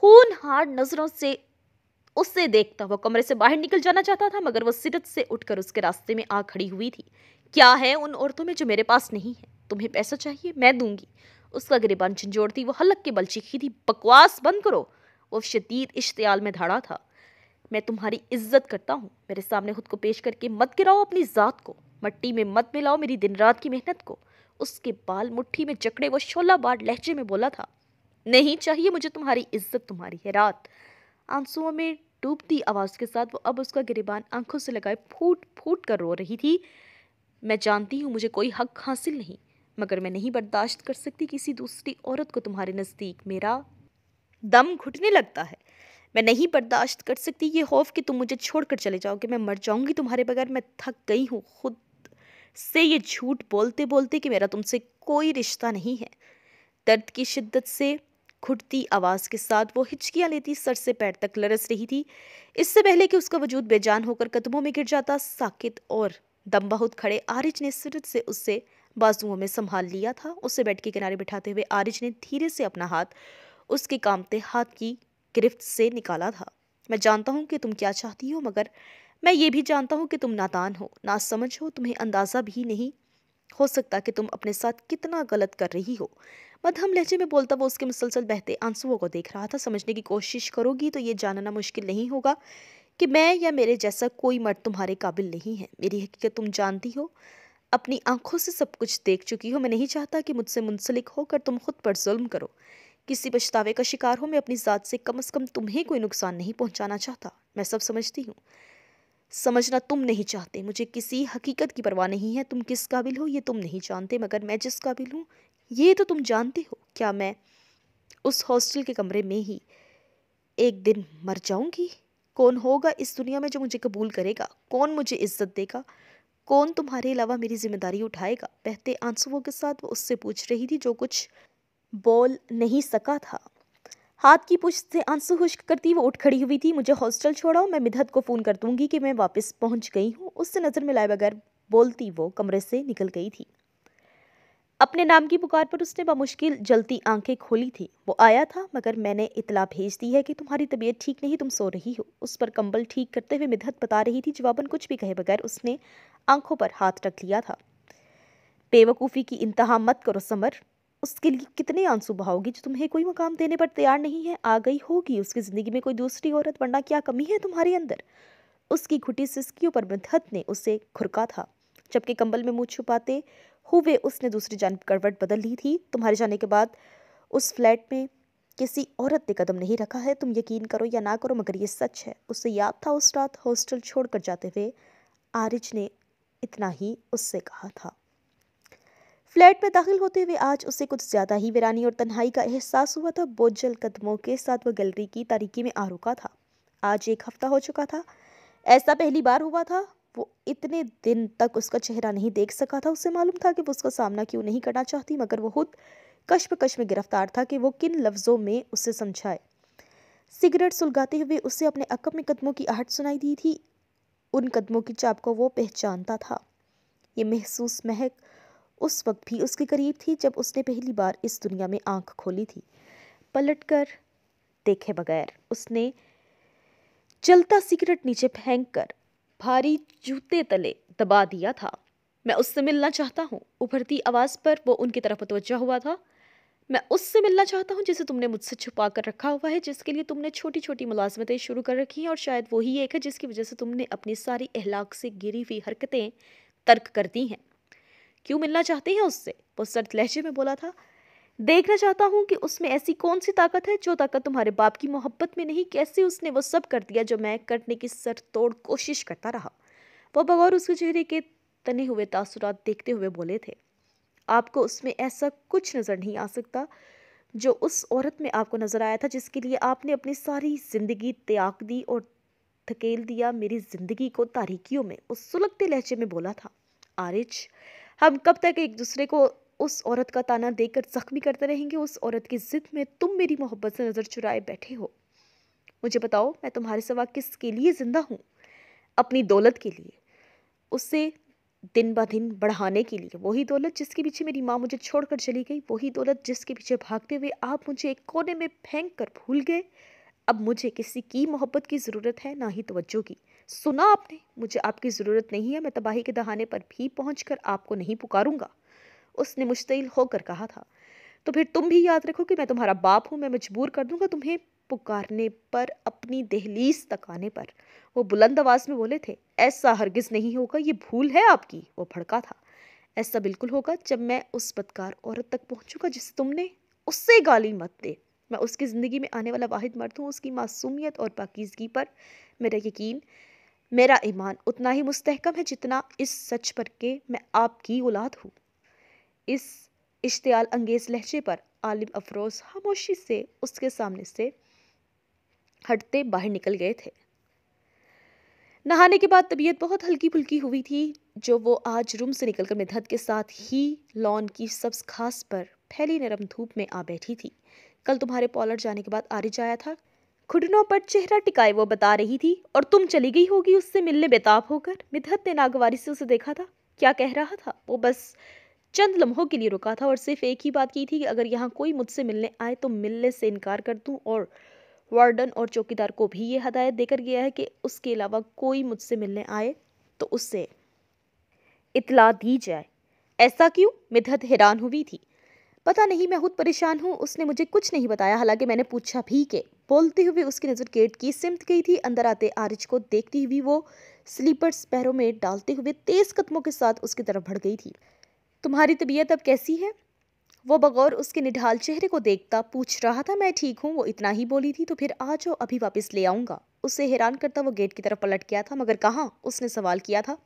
खून हार नजरों से उससे देखता हुआ कमरे से बाहर निकल जाना चाहता था मगर वो सिरत से उठकर उसके रास्ते में आ खड़ी हुई थी क्या है उन औरतों में जो मेरे पास नहीं है तुम्हें पैसा चाहिए मैं दूंगी उसका गिरबान झंझोड़ती वो हलक के बल चीखी थी बकवास बंद करो वो शदीद इश्तियाल में धाड़ा था मैं तुम्हारी इज्जत करता हूँ मेरे सामने खुद को पेश करके मत गिराओ अपनी ज़ात को मट्टी में मत मिलाओ मेरी दिन रात की मेहनत को उसके बाल मुट्ठी में जकड़े वो शोला बार लहजे में बोला था नहीं चाहिए मुझे तुम्हारी इज्जत तुम्हारी है रात आंसुओं में डूबती आवाज़ के साथ वो अब उसका गिरबान आंखों से लगाए फूट फूट कर रो रही थी मैं जानती हूँ मुझे कोई हक हासिल नहीं मगर मैं नहीं बर्दाश्त कर सकती किसी दूसरी औरत को तुम्हारे नज़दीक मेरा दम घुटने लगता है मैं नहीं बर्दाश्त कर सकती ये खौफ कि तुम मुझे छोड़कर चले जाओगे मैं मर जाऊंगी तुम्हारे बगैर मैं थक गई हूँ खुद से ये झूठ बोलते बोलते कि मेरा तुमसे कोई रिश्ता नहीं है दर्द की शिद्दत से घुटती आवाज़ के साथ वो हिचकियाँ लेती सर से पैर तक लरस रही थी इससे पहले कि उसका वजूद बेजान होकर कदमों में गिर जाता साकित और दम बहुत खड़े आरिज ने सिर से उससे बाजुओं में संभाल लिया था उसे बेड के किनारे बिठाते हुए आरिज ने धीरे से अपना हाथ उसके कामते हाथ की गिरफ्त से निकाला था मैं जानता हूँ कि तुम क्या चाहती हो मगर मैं ये भी जानता हूँ कि तुम नादान हो ना समझ हो तुम्हें अंदाज़ा भी नहीं हो सकता कि तुम अपने साथ कितना गलत कर रही हो मध्यम लहजे में बोलता वो उसके मुसलसल बहते आंसुओं को देख रहा था समझने की कोशिश करोगी तो ये जानना मुश्किल नहीं होगा कि मैं या मेरे जैसा कोई मर्द तुम्हारे काबिल नहीं है मेरी हकीकत तुम जानती हो अपनी आंखों से सब कुछ देख चुकी हो मैं नहीं चाहता कि मुझसे मुंसलिक होकर तुम खुद पर जुल्म करो किसी पछतावे का शिकार हो मैं अपनी ज़ात से कम अज़ कम तुम्हें कोई नुकसान नहीं पहुँचाना चाहता मैं सब समझती हूँ समझना तुम नहीं चाहते मुझे किसी हकीकत की परवाह नहीं है तुम किस काबिल हो ये तुम नहीं जानते मगर मैं जिस काबिल हूँ ये तो तुम जानते हो क्या मैं उस हॉस्टल के कमरे में ही एक दिन मर जाऊँगी कौन होगा इस दुनिया में जो मुझे कबूल करेगा कौन मुझे इज्जत देगा कौन तुम्हारे अलावा मेरी जिम्मेदारी उठाएगा बहते आंसुओं के साथ वो उससे पूछ रही थी जो कुछ बोल नहीं सका था हाथ की पुष्ट से आंसू खुश्क करती वो उठ खड़ी हुई थी मुझे हॉस्टल छोड़ाओ मैं मिधत को फ़ोन कर दूंगी कि मैं वापस पहुंच गई हूँ उससे नज़र मिलाए बगैर बोलती वो कमरे से निकल गई थी अपने नाम की पुकार पर उसने बामुश्किल जलती आंखें खोली थी वो आया था मगर मैंने इतला भेज दी है कि तुम्हारी तबीयत ठीक नहीं तुम सो रही हो उस पर कंबल ठीक करते हुए मिधत बता रही थी जवाबन कुछ भी कहे बगैर उसने आंखों पर हाथ रख लिया था बेवकूफ़ी की इंतहा मत करो समर उसके लिए कितने आंसू बहाओगी जो तुम्हें कोई मकाम देने पर तैयार नहीं है आ गई होगी उसकी ज़िंदगी में कोई दूसरी औरत वरना क्या कमी है तुम्हारे अंदर उसकी घुटी सिस्कियों पर मृधत ने उसे खुरका था जबकि कंबल में मुँह छुपाते हुए उसने दूसरी जानब करवट बदल ली थी तुम्हारे जाने के बाद उस फ्लैट में किसी औरत ने कदम नहीं रखा है तुम यकीन करो या ना करो मगर ये सच है उससे याद था उस रात हॉस्टल छोड़कर जाते हुए आरिज ने इतना ही उससे कहा था फ्लैट में दाखिल होते हुए आज उसे कुछ ज़्यादा ही वीरानी और तन्हाई का एहसास हुआ था बोझल कदमों के साथ वह गैलरी की तारीकी में आ रुका था आज एक हफ्ता हो चुका था ऐसा पहली बार हुआ था वो इतने दिन तक उसका चेहरा नहीं देख सका था उसे मालूम था कि वो उसका सामना क्यों नहीं करना चाहती मगर वो खुद कश्मकश में गिरफ्तार था कि वो किन लफ्ज़ों में उसे समझाए सिगरेट सुलगाते हुए उसे अपने अकब में कदमों की आहट सुनाई दी थी उन कदमों की चाप को वो पहचानता था ये महसूस महक उस वक्त भी उसके करीब थी जब उसने पहली बार इस दुनिया में आंख खोली थी पलट कर देखे बगैर उसने चलता सिगरेट नीचे फेंक कर भारी जूते तले दबा दिया था मैं उससे मिलना चाहता हूँ उभरती आवाज़ पर वो उनकी तरफ मुतवजा हुआ था मैं उससे मिलना चाहता हूँ जिसे तुमने मुझसे छुपा कर रखा हुआ है जिसके लिए तुमने छोटी छोटी मुलाजमतें शुरू कर रखी हैं और शायद वही एक है जिसकी वजह से तुमने अपनी सारी अहलाक से गिरी हुई हरकतें तर्क कर दी हैं क्यों मिलना चाहते हैं उससे वो सर्द लहजे में बोला था देखना चाहता हूँ कि उसमें ऐसी कौन सी ताकत है जो ताकत तुम्हारे बाप की मोहब्बत में नहीं कैसे उसने वो सब कर दिया जो मैं करने की सर तोड़ कोशिश करता रहा वो बगौर उसके चेहरे के तने हुए तासुरात देखते हुए बोले थे आपको उसमें ऐसा कुछ नज़र नहीं आ सकता जो उस औरत में आपको नज़र आया था जिसके लिए आपने अपनी सारी ज़िंदगी त्याग दी और थकेल दिया मेरी ज़िंदगी को तारीखियों में उस सुलगते लहजे में बोला था आरिज हम कब तक एक दूसरे को उस औरत का ताना देकर जख्मी करते रहेंगे उस औरत की ज़िद में तुम मेरी मोहब्बत से नज़र चुराए बैठे हो मुझे बताओ मैं तुम्हारे सवा किस के लिए ज़िंदा हूँ अपनी दौलत के लिए उससे दिन ब दिन बढ़ाने के लिए वही दौलत जिसके पीछे मेरी माँ मुझे छोड़कर चली गई वही दौलत जिसके पीछे भागते हुए आप मुझे एक कोने में फेंक कर भूल गए अब मुझे किसी की मोहब्बत की ज़रूरत है ना ही तवज्जो की सुना आपने मुझे आपकी ज़रूरत नहीं है मैं तबाही के दहाने पर भी पहुँच कर आपको नहीं पुकारूंगा उसने मुश्तिल होकर कहा था तो फिर तुम भी याद रखो कि मैं तुम्हारा बाप हूँ मैं मजबूर कर दूंगा तुम्हें पुकारने पर अपनी दहलीज तक आने पर वो बुलंद आवाज़ में बोले थे ऐसा हरगिज़ नहीं होगा ये भूल है आपकी वो भड़का था ऐसा बिल्कुल होगा जब मैं उस बदकार औरत तक पहुँचूंगा जिसे तुमने उससे गाली मत दे मैं उसकी ज़िंदगी में आने वाला वाहिद मर्द हूँ उसकी मासूमियत और पाकिजगी पर मेरा यकीन मेरा ईमान उतना ही मुस्तकम है जितना इस सच पर के मैं आपकी औलाद हूँ इस इश्तियाल अंगेज लहजे पर आलिम अफरोज़ खामोशी से उसके सामने से हटते बाहर निकल गए थे नहाने के बाद तबीयत बहुत हल्की फुल्की हुई थी जो वो आज रूम से निकलकर मिधत के साथ ही लॉन की सब्ज घास पर फैली नरम धूप में आ बैठी थी कल तुम्हारे पॉलर जाने के बाद आरिज आया था खुटनों पर चेहरा टिकाए वो बता रही थी और तुम चली गई होगी उससे मिलने बेताब होकर मिधत ने नागवारी से उसे देखा था क्या कह रहा था वो बस चंद लम्हों के लिए रुका था और सिर्फ एक ही बात की थी कि अगर यहाँ कोई मुझसे मिलने आए तो मिलने से इनकार कर दूँ और वार्डन और चौकीदार को भी ये हदायत देकर गया है कि उसके अलावा कोई मुझसे मिलने आए तो उससे इतला दी जाए ऐसा क्यों मिधत हैरान हुई थी पता नहीं मैं खुद परेशान हूँ उसने मुझे कुछ नहीं बताया हालांकि मैंने पूछा भी के बोलते हुए उसकी नज़र गेट की सिमत गई थी अंदर आते आरिज को देखती हुई वो स्लीपर्स पैरों में डालते हुए तेज़ कदमों के साथ उसकी तरफ बढ़ गई थी तुम्हारी तबीयत अब कैसी है वो बगौर उसके निढाल चेहरे को देखता पूछ रहा था मैं ठीक हूँ वो इतना ही बोली थी तो फिर आ जाओ अभी वापस ले आऊँगा उसे हैरान करता वो गेट की तरफ पलट गया था मगर कहाँ उसने सवाल किया था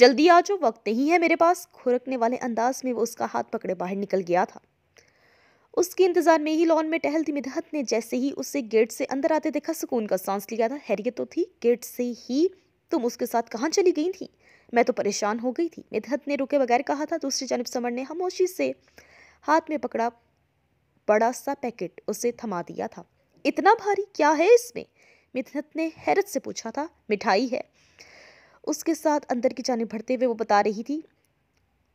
जल्दी आ जाओ वक्त नहीं है मेरे पास खुरकने वाले अंदाज में वो उसका हाथ पकड़े बाहर निकल गया था उसके इंतजार में ही लॉन में टहलती मिदहत ने जैसे ही उसे गेट से अंदर आते देखा सुकून का सांस लिया था हैरियत तो थी गेट से ही तुम उसके साथ कहाँ चली गई थी मैं तो परेशान हो गई थी मिदहत ने रुके बगैर कहा था दूसरी जानब समर ने खामोशी से हाथ में पकड़ा बड़ा सा पैकेट उसे थमा दिया था इतना भारी क्या है इसमें मिथनत ने हैरत से पूछा था मिठाई है उसके साथ अंदर की जाने भरते हुए वो बता रही थी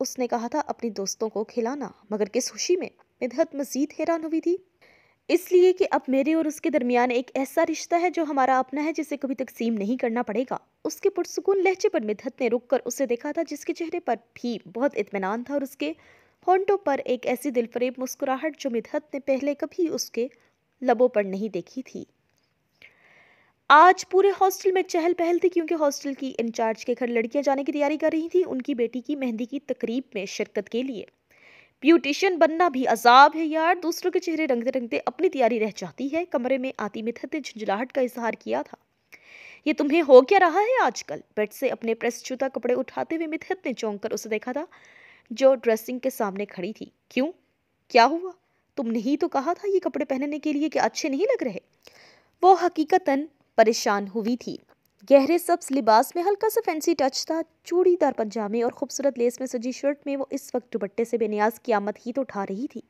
उसने कहा था अपने दोस्तों को खिलाना मगर किस खुशी में निधत मजीद हैरान हुई थी इसलिए कि अब मेरे और उसके दरमियान एक ऐसा रिश्ता है जो हमारा अपना है जिसे कभी तकसीम नहीं करना पड़ेगा उसके पुरसकून लहजे पर मिधत ने रुक कर उसे देखा था जिसके चेहरे पर भी बहुत इतमान था और उसके होंटों पर एक ऐसी दिलफरेब मुस्कुराहट जो मिधत ने पहले कभी उसके लबों पर नहीं देखी थी आज पूरे हॉस्टल में चहल पहल थी क्योंकि हॉस्टल की इंचार्ज के घर लड़कियां जाने की तैयारी कर रही थी उनकी बेटी की मेहंदी की तकरीब में शिरकत के लिए ब्यूटिशियन बनना भी अजाब है यार दूसरों के चेहरे रंगते रंगते अपनी तैयारी रह जाती है कमरे में आती मिथत ने झुंझुलाहट का इजहार किया था ये तुम्हें हो क्या रहा है आजकल बेड से अपने प्रेस छूता कपड़े उठाते हुए मिथत ने चौंक कर उसे देखा था जो ड्रेसिंग के सामने खड़ी थी क्यों क्या हुआ तुमने ही तो कहा था ये कपड़े पहनने के लिए कि अच्छे नहीं लग रहे वो हकीकतन परेशान हुई थी गहरे सब्स लिबास में हल्का सा फैंसी टच था चूड़ीदार पंजामे और खूबसूरत लेस में सजी शर्ट में वो इस वक्त दुपट्टे से बेनियाज की आमद ही तो उठा रही थी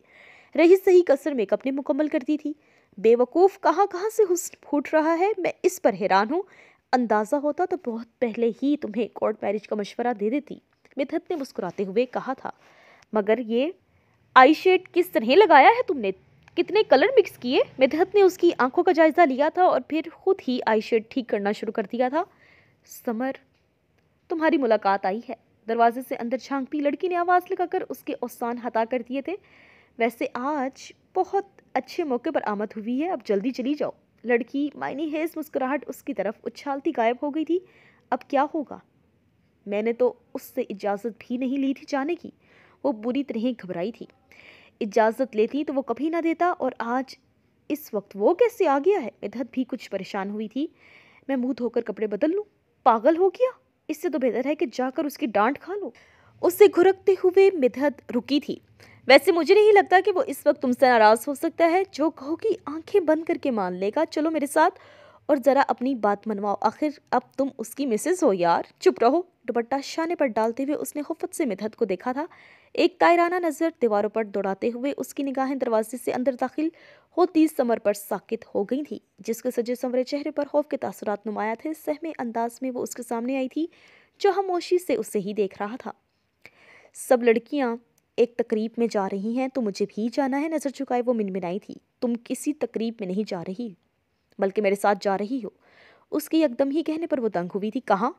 रही सही कसर मेकअप ने मुकम्मल कर दी थी बेवकूफ़ कहाँ कहाँ से हुस्न फूट रहा है मैं इस पर हैरान हूँ अंदाज़ा होता तो बहुत पहले ही तुम्हें कोर्ट मैरिज का मशवरा दे देती मिथत ने मुस्कुराते हुए कहा था मगर ये आई शेड किस तरह लगाया है तुमने कितने कलर मिक्स किए मेदहत ने उसकी आंखों का जायज़ा लिया था और फिर खुद ही आई शेड ठीक करना शुरू कर दिया था समर तुम्हारी मुलाकात आई है दरवाजे से अंदर झांकती लड़की ने आवाज़ लगाकर उसके औसान हता कर दिए थे वैसे आज बहुत अच्छे मौके पर आमद हुई है अब जल्दी चली जाओ लड़की मायनी हेज मुस्कुराहट उसकी तरफ उछालती गायब हो गई थी अब क्या होगा मैंने तो उससे इजाज़त भी नहीं ली थी जाने की वो बुरी तरह घबराई थी इजाज़त लेती तो वो कभी ना देता और आज इस वक्त वो कैसे आ गया है मिधत भी कुछ परेशान हुई थी मैं मुंह धोकर कपड़े बदल लूँ पागल हो गया इससे तो बेहतर है कि जाकर उसकी डांट खा लो उससे घुरकते हुए मिधत रुकी थी वैसे मुझे नहीं लगता कि वो इस वक्त तुमसे नाराज़ हो सकता है जो कहो कि आंखें बंद करके मान लेगा चलो मेरे साथ और ज़रा अपनी बात मनवाओ आखिर अब तुम उसकी मिसेज हो यार चुप रहो दुपट्टा शाने पर डालते हुए उसने खुफत से मिधत को देखा था एक कायराना नज़र दीवारों पर दौड़ाते हुए उसकी निगाहें दरवाजे से अंदर दाखिल होती समर पर साकित हो गई थी जिसके सजे समरे चेहरे पर खौफ के तासरात नुमाया थे सहमे अंदाज में वो उसके सामने आई थी जो हमोशी से उसे ही देख रहा था सब लड़कियाँ एक तकरीब में जा रही हैं तो मुझे भी जाना है नज़र चुकाए वो मिनमिनाई थी तुम किसी तकरीब में नहीं जा रही बल्कि मेरे साथ जा रही हो उसके एकदम ही कहने पर वो दंग हुई थी कहाँ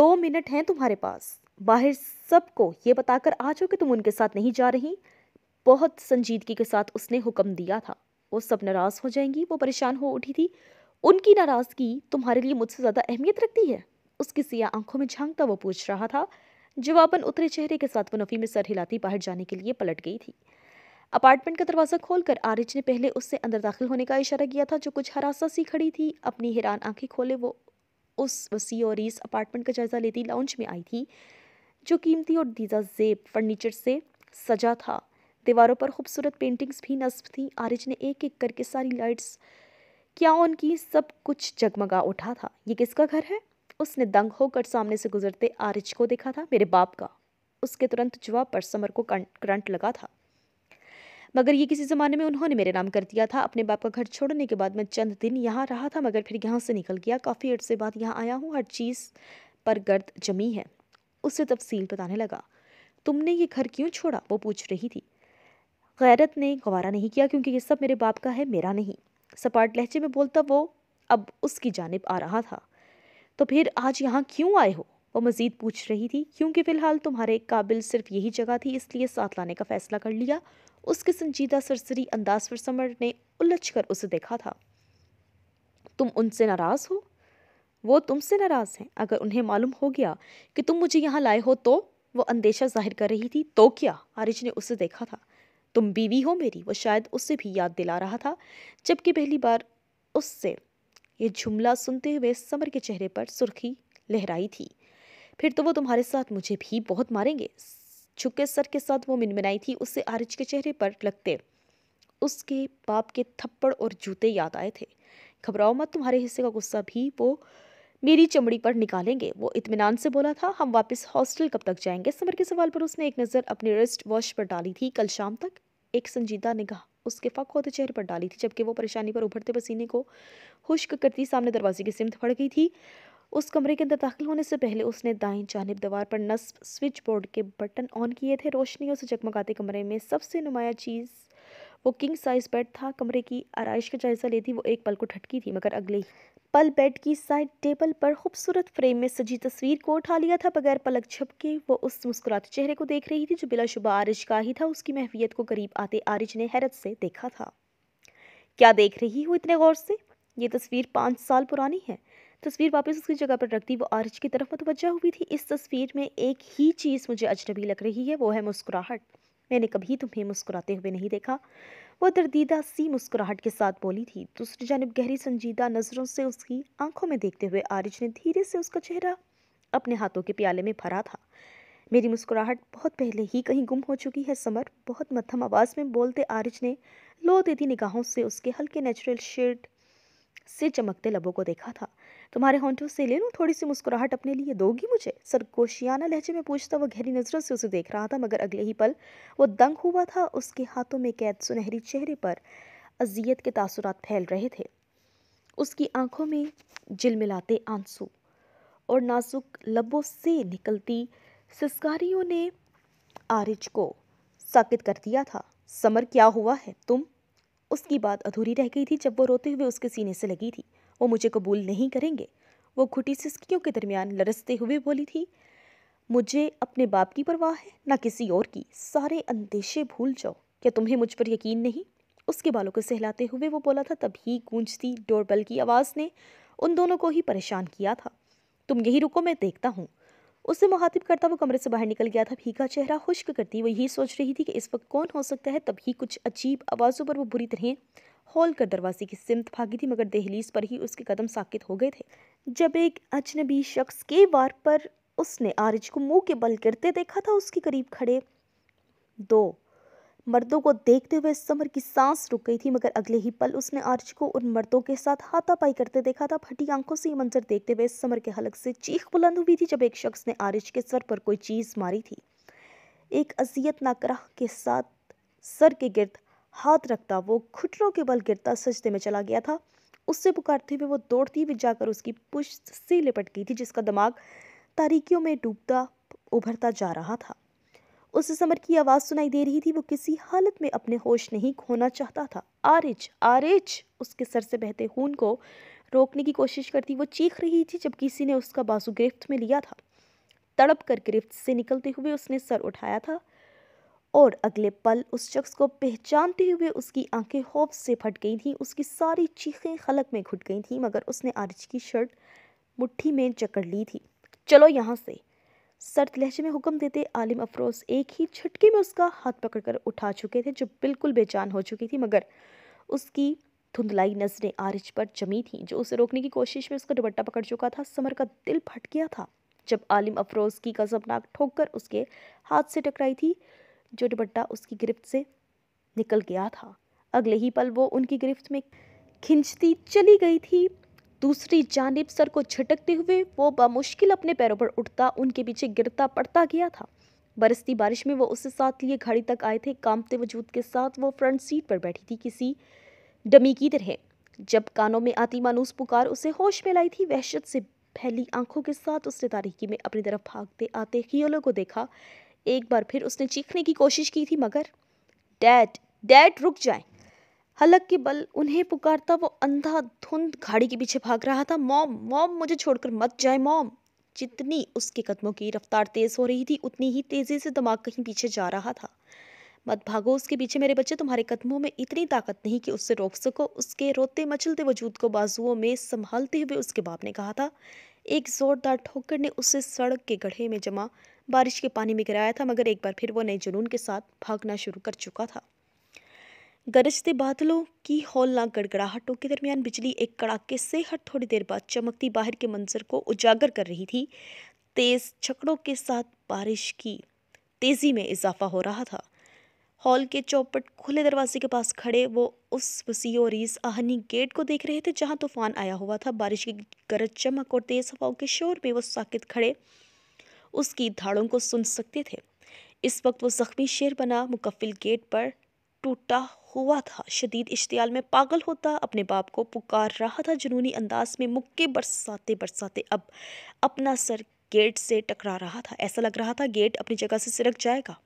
दो मिनट हैं तुम्हारे पास बाहर सबको ये बताकर आ जाओ कि तुम उनके साथ नहीं जा रही बहुत संजीदगी के साथ उसने हुक्म दिया था वो सब नाराज़ हो जाएंगी वो परेशान हो उठी थी उनकी नाराज़गी तुम्हारे लिए मुझसे ज़्यादा अहमियत रखती है उसकी सिया आंखों में झांकता वो पूछ रहा था जवाबन उतरे चेहरे के साथ वो नफ़ी में सर हिलाती बाहर जाने के लिए पलट गई थी अपार्टमेंट का दरवाज़ा खोलकर आरिज ने पहले उससे अंदर दाखिल होने का इशारा किया था जो कुछ हरासा सी खड़ी थी अपनी हैरान आंखें खोले वो उस वसी और इस अपार्टमेंट का जायज़ा लेती लाउंज में आई थी जो कीमती और दीजा जेब फर्नीचर से सजा था दीवारों पर खूबसूरत पेंटिंग्स भी नस्ब थीं आरिज ने एक एक करके सारी लाइट्स क्या उनकी सब कुछ जगमगा उठा था ये किसका घर है उसने दंग होकर सामने से गुजरते आरिज को देखा था मेरे बाप का उसके तुरंत जवाब पर समर को करंट लगा था मगर ये किसी ज़माने में उन्होंने मेरे नाम कर दिया था अपने बाप का घर छोड़ने के बाद मैं चंद दिन यहाँ रहा था मगर फिर यहाँ से निकल गया काफ़ी अर्से बाद यहाँ आया हूँ हर चीज़ पर गर्द जमी है उससे तफसील बताने लगा तुमने ये घर क्यों छोड़ा वो पूछ रही थी गैरत ने गवारा नहीं किया क्योंकि ये सब मेरे बाप का है मेरा नहीं सपाट लहजे में बोलता वो अब उसकी जानब आ रहा था तो फिर आज यहाँ क्यों आए हो वो मज़ीद पूछ रही थी क्योंकि फ़िलहाल तुम्हारे काबिल सिर्फ यही जगह थी इसलिए साथ लाने का फ़ैसला कर लिया उसके संजीदा सरसरी अंदाज पर समर ने उलझ कर उसे देखा था तुम उनसे नाराज़ हो वो तुमसे नाराज़ हैं अगर उन्हें मालूम हो गया कि तुम मुझे यहाँ लाए हो तो वो अंदेशा जाहिर कर रही थी तो क्या आरिज ने उसे देखा था तुम बीवी हो मेरी वो शायद उससे भी याद दिला रहा था जबकि पहली बार उससे ये जुमला सुनते हुए समर के चेहरे पर सुर्खी लहराई थी फिर तो वो तुम्हारे साथ मुझे भी बहुत मारेंगे झुके सर के साथ वो मिनमिनाई थी उससे आरिज के चेहरे पर लगते उसके बाप के थप्पड़ और जूते याद आए थे घबराओ मत तुम्हारे हिस्से का गुस्सा भी वो मेरी चमड़ी पर निकालेंगे वो इतमान से बोला था हम वापस हॉस्टल कब तक जाएंगे समर के सवाल पर उसने एक नज़र अपने रिस्ट वॉश पर डाली थी कल शाम तक एक संजीदा निगाह उसके फक होते चेहरे पर डाली थी जबकि वो परेशानी पर उभरते पसीने को खुश्क करती सामने दरवाजे की सिमत फड़ गई थी उस कमरे के अंदर दाखिल होने से पहले उसने दाएं जानब दीवार पर नस्ब स्विच बोर्ड के बटन ऑन किए थे रोशनियों से जगमगाते कमरे में सबसे नुमाया चीज़ वो किंग साइज बेड था कमरे की आरइश का जायजा लेती वो एक पल को ठटकी थी मगर अगले पल बेड की साइड टेबल पर खूबसूरत फ्रेम में सजी तस्वीर को उठा लिया था बगैर पलक झपके वो उस मुस्कुराते चेहरे को देख रही थी जो बिलाशुबा आरिज का ही था उसकी महवियत को करीब आते आरिज ने हैरत से देखा था क्या देख रही हूँ इतने गौर से ये तस्वीर पाँच साल पुरानी है तस्वीर वापस उसकी जगह पर रखती वो आरिज की तरफ मतवजा हुई थी इस तस्वीर में एक ही चीज़ मुझे अजनबी लग रही है वो है मुस्कुराहट मैंने कभी तुम्हें मुस्कुराते हुए नहीं देखा वो दर्दीदा सी मुस्कुराहट के साथ बोली थी दूसरी जानब गहरी संजीदा नज़रों से उसकी आंखों में देखते हुए आरिज ने धीरे से उसका चेहरा अपने हाथों के प्याले में भरा था मेरी मुस्कुराहट बहुत पहले ही कहीं गुम हो चुकी है समर बहुत मध्यम आवाज़ में बोलते आरिज ने लो देती निगाहों से उसके हल्के नेचुरल शेड से चमकते लबों को देखा था तुम्हारे होंठों से ले लूँ थोड़ी सी मुस्कुराहट अपने लिए दोगी मुझे सरगोशियाना लहजे में पूछता वो गहरी नज़रों से उसे देख रहा था मगर अगले ही पल वो दंग हुआ था उसके हाथों में कैद सुनहरी चेहरे पर अजियत के तासुरात फैल रहे थे उसकी आंखों में जिलमिलाते आंसू और नाजुक लबों से निकलती सिस्कारियों ने आरिज को साकित कर दिया था समर क्या हुआ है तुम उसकी बात अधूरी रह गई थी जब वो रोते हुए उसके सीने से लगी थी वो मुझे कबूल नहीं करेंगे वो घुटी सिस्कियों के दरमियान लरसते हुए बोली थी मुझे अपने बाप की परवाह है ना किसी और की सारे अंदेशे भूल जाओ क्या तुम्हें मुझ पर यकीन नहीं उसके बालों को सहलाते हुए वो बोला था तभी गूंजती डोरबल की आवाज़ ने उन दोनों को ही परेशान किया था तुम यही रुको मैं देखता हूँ उससे मुखातिब करता वो कमरे से बाहर निकल गया था भीखा चेहरा खुश्क करती वो यही सोच रही थी कि इस वक्त कौन हो सकता है तभी कुछ अजीब आवाज़ों पर वो बुरी तरह हॉल कर दरवाजे की सिमत भागी थी मगर दहलीज पर ही उसके कदम साकित हो गए थे जब एक अजनबी शख्स के वार पर उसने आरिज को मुंह के बल गिरते देखा था उसके करीब खड़े दो मर्दों को देखते हुए समर की सांस रुक गई थी मगर अगले ही पल उसने आर्च को उन मर्दों के साथ हाथापाई करते देखा था फटी आंखों से ये मंजर देखते हुए समर के हलक से चीख बुलंद हुई थी जब एक शख्स ने आरिज के सर पर कोई चीज़ मारी थी एक अजियत नाकराह के साथ सर के गिरद हाथ रखता वो घुटनों के बल गिरता सजते में चला गया था उससे पुकारते हुए वो दौड़ती हुई जाकर उसकी पुश्त से लिपट गई थी जिसका दिमाग तारीकियों में डूबता उभरता जा रहा था उसे समर की आवाज़ सुनाई दे रही थी वो किसी हालत में अपने होश नहीं खोना चाहता था आरिच आरिच उसके सर से बहते खून को रोकने की कोशिश करती वो चीख रही थी जब किसी ने उसका बाजू गिरफ्त में लिया था तड़प कर गिरफ्त से निकलते हुए उसने सर उठाया था और अगले पल उस शख्स को पहचानते हुए उसकी आंखें खौफ से फट गई थीं उसकी सारी चीखें खलक में घुट गई थीं मगर उसने आरिज की शर्ट मुट्ठी में जकड़ ली थी चलो यहाँ से सर्द लहजे में हुक्म देते आलिम अफरोज एक ही झटके में उसका हाथ पकड़कर उठा चुके थे जो बिल्कुल बेचान हो चुकी थी मगर उसकी धुंधलाई नजरें आरिज पर जमी थीं जो उसे रोकने की कोशिश में उसका दुपट्टा पकड़ चुका था समर का दिल फट गया था जब आलिम अफरोज की गजबनाक ठोकर उसके हाथ से टकराई थी जो दुपट्टा उसकी गिरफ्त से निकल गया था अगले ही पल वो उनकी गिरफ्त में खिंचती चली गई थी दूसरी जानब सर को झटकते हुए वो बामुश्किल अपने पैरों पर उठता उनके पीछे गिरता पड़ता गया था बरसती बारिश में वो उसे साथ लिए घड़ी तक आए थे कामते वजूद के साथ वो फ्रंट सीट पर बैठी थी किसी डमी की तरह जब कानों में आती मानूस पुकार उसे होश में लाई थी वहशत से फैली आंखों के साथ उसने तारीखी में अपनी तरफ भागते आते खियोलों को देखा एक बार फिर उसने चीखने की कोशिश की थी मगर डैड डैड रुक जाए हलक के बल उन्हें पुकारता वो अंधा धुंध घाड़ी के पीछे भाग रहा था मॉम मॉम मुझे छोड़कर मत जाए मॉम जितनी उसके कदमों की रफ्तार तेज़ हो रही थी उतनी ही तेज़ी से दिमाग कहीं पीछे जा रहा था मत भागो उसके पीछे मेरे बच्चे तुम्हारे कदमों में इतनी ताकत नहीं कि उससे रोक सको उसके रोते मचलते वजूद को बाजुओं में संभालते हुए उसके बाप ने कहा था एक जोरदार ठोकर ने उसे सड़क के गढ़े में जमा बारिश के पानी में गिराया था मगर एक बार फिर वो नए जुनून के साथ भागना शुरू कर चुका था गरजते बादलों की हौलनाक गड़गड़ाहटों के दरमियान बिजली एक कड़ाके से हर थोड़ी देर बाद चमकती बाहर के मंजर को उजागर कर रही थी तेज़ छकड़ों के साथ बारिश की तेज़ी में इजाफा हो रहा था हॉल के चौपट खुले दरवाजे के पास खड़े वो उस वसी और इस आहनी गेट को देख रहे थे जहां तूफान आया हुआ था बारिश की गरज चमक और तेज़ हवाओं के शोर में वो साकित खड़े उसकी धाड़ों को सुन सकते थे इस वक्त वो ज़ख्मी शेर बना मुकफिल गेट पर टूटा हुआ था शदीद इश्तियाल में पागल होता अपने बाप को पुकार रहा था जुनूनी अंदाज में मुक्के बरसाते बरसाते अब अपना सर गेट से टकरा रहा था ऐसा लग रहा था गेट अपनी जगह से सिरक जाएगा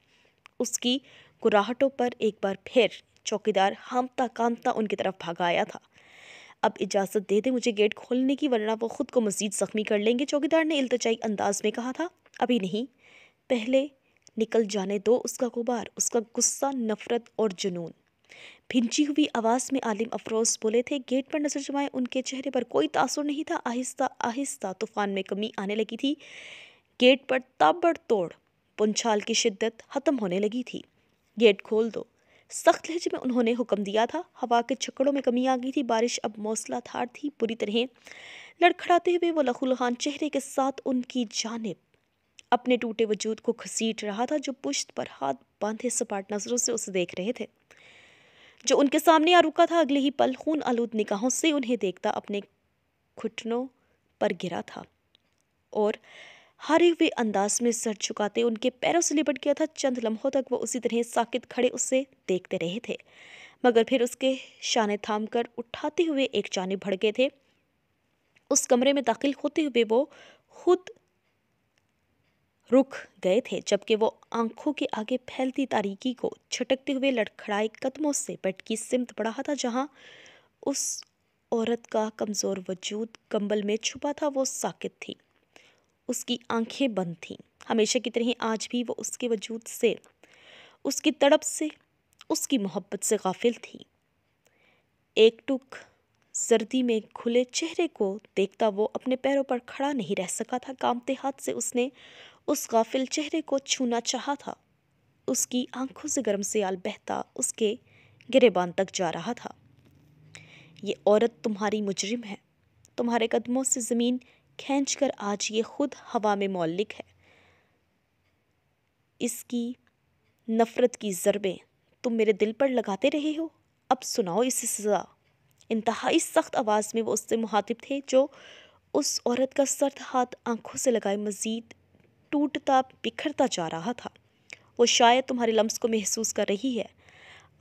उसकी गुराहटों पर एक बार फिर चौकीदार हामता कामता उनकी तरफ भागा आया था अब इजाज़त दे दे मुझे गेट खोलने की वरना वो ख़ुद को मज़ीद ज़ख्मी कर लेंगे चौकीदार ने इल्तजाई अंदाज में कहा था अभी नहीं पहले निकल जाने दो उसका गुबार उसका गुस्सा नफरत और जुनून भिंची हुई आवाज़ में आलिम अफरोज बोले थे गेट पर नजर जमाए उनके चेहरे पर कोई तासुर नहीं था आहिस्ता आहिस्ता तूफान में कमी आने लगी थी गेट पर ताबड़तोड़ पुंछाल की शिद्दत ख़त्म होने लगी थी गेट खोल दो सख्त लहजे में उन्होंने हुक्म दिया था हवा के छक्कड़ों में कमी आ गई थी बारिश अब मौसलाधार थी बुरी तरह लड़खड़ाते हुए वो लखुल चेहरे के साथ उनकी जानब अपने टूटे वजूद को घसीट रहा था जो पुश्त पर हाथ बांधे सपाट नज़रों से उसे देख रहे थे जो उनके सामने आ रुका था अगले ही पल खून आलूद निकाहों से उन्हें देखता अपने घुटनों पर गिरा था और हारे हुए अंदाज में सर झुकाते उनके पैरों से लिपट गया था चंद लम्हों तक वो उसी तरह साकित खड़े उसे देखते रहे थे मगर फिर उसके शाने थाम कर उठाते हुए एक जाने भड़के थे उस कमरे में दाखिल होते हुए वो खुद रुक गए थे जबकि वो आंखों के आगे फैलती तारीकी को छटकते हुए लड़खड़ाए कदमों से पेट की सिमत बढ़ा था जहाँ उस औरत का कमज़ोर वजूद कंबल में छुपा था वो साकित थी उसकी आंखें बंद थीं हमेशा की तरह आज भी वो उसके वजूद से उसकी तड़प से उसकी मोहब्बत से गाफिल थी एक टुक सर्दी में खुले चेहरे को देखता वो अपने पैरों पर खड़ा नहीं रह सका था कामते हाथ से उसने उस गाफिल चेहरे को छूना चाहा था उसकी आंखों से गर्म आल बहता उसके गिरेबान तक जा रहा था ये औरत तुम्हारी मुजरिम है तुम्हारे कदमों से ज़मीन खींच कर आज ये खुद हवा में मौलिक है इसकी नफ़रत की ज़रबें तुम मेरे दिल पर लगाते रहे हो अब सुनाओ इस सज़ा इंतहाई सख्त आवाज़ में वो उससे मुहातिब थे जो उस औरत का सर्द हाथ आंखों से लगाए मजीद टूटता बिखरता जा रहा था वो शायद तुम्हारे लम्स को महसूस कर रही है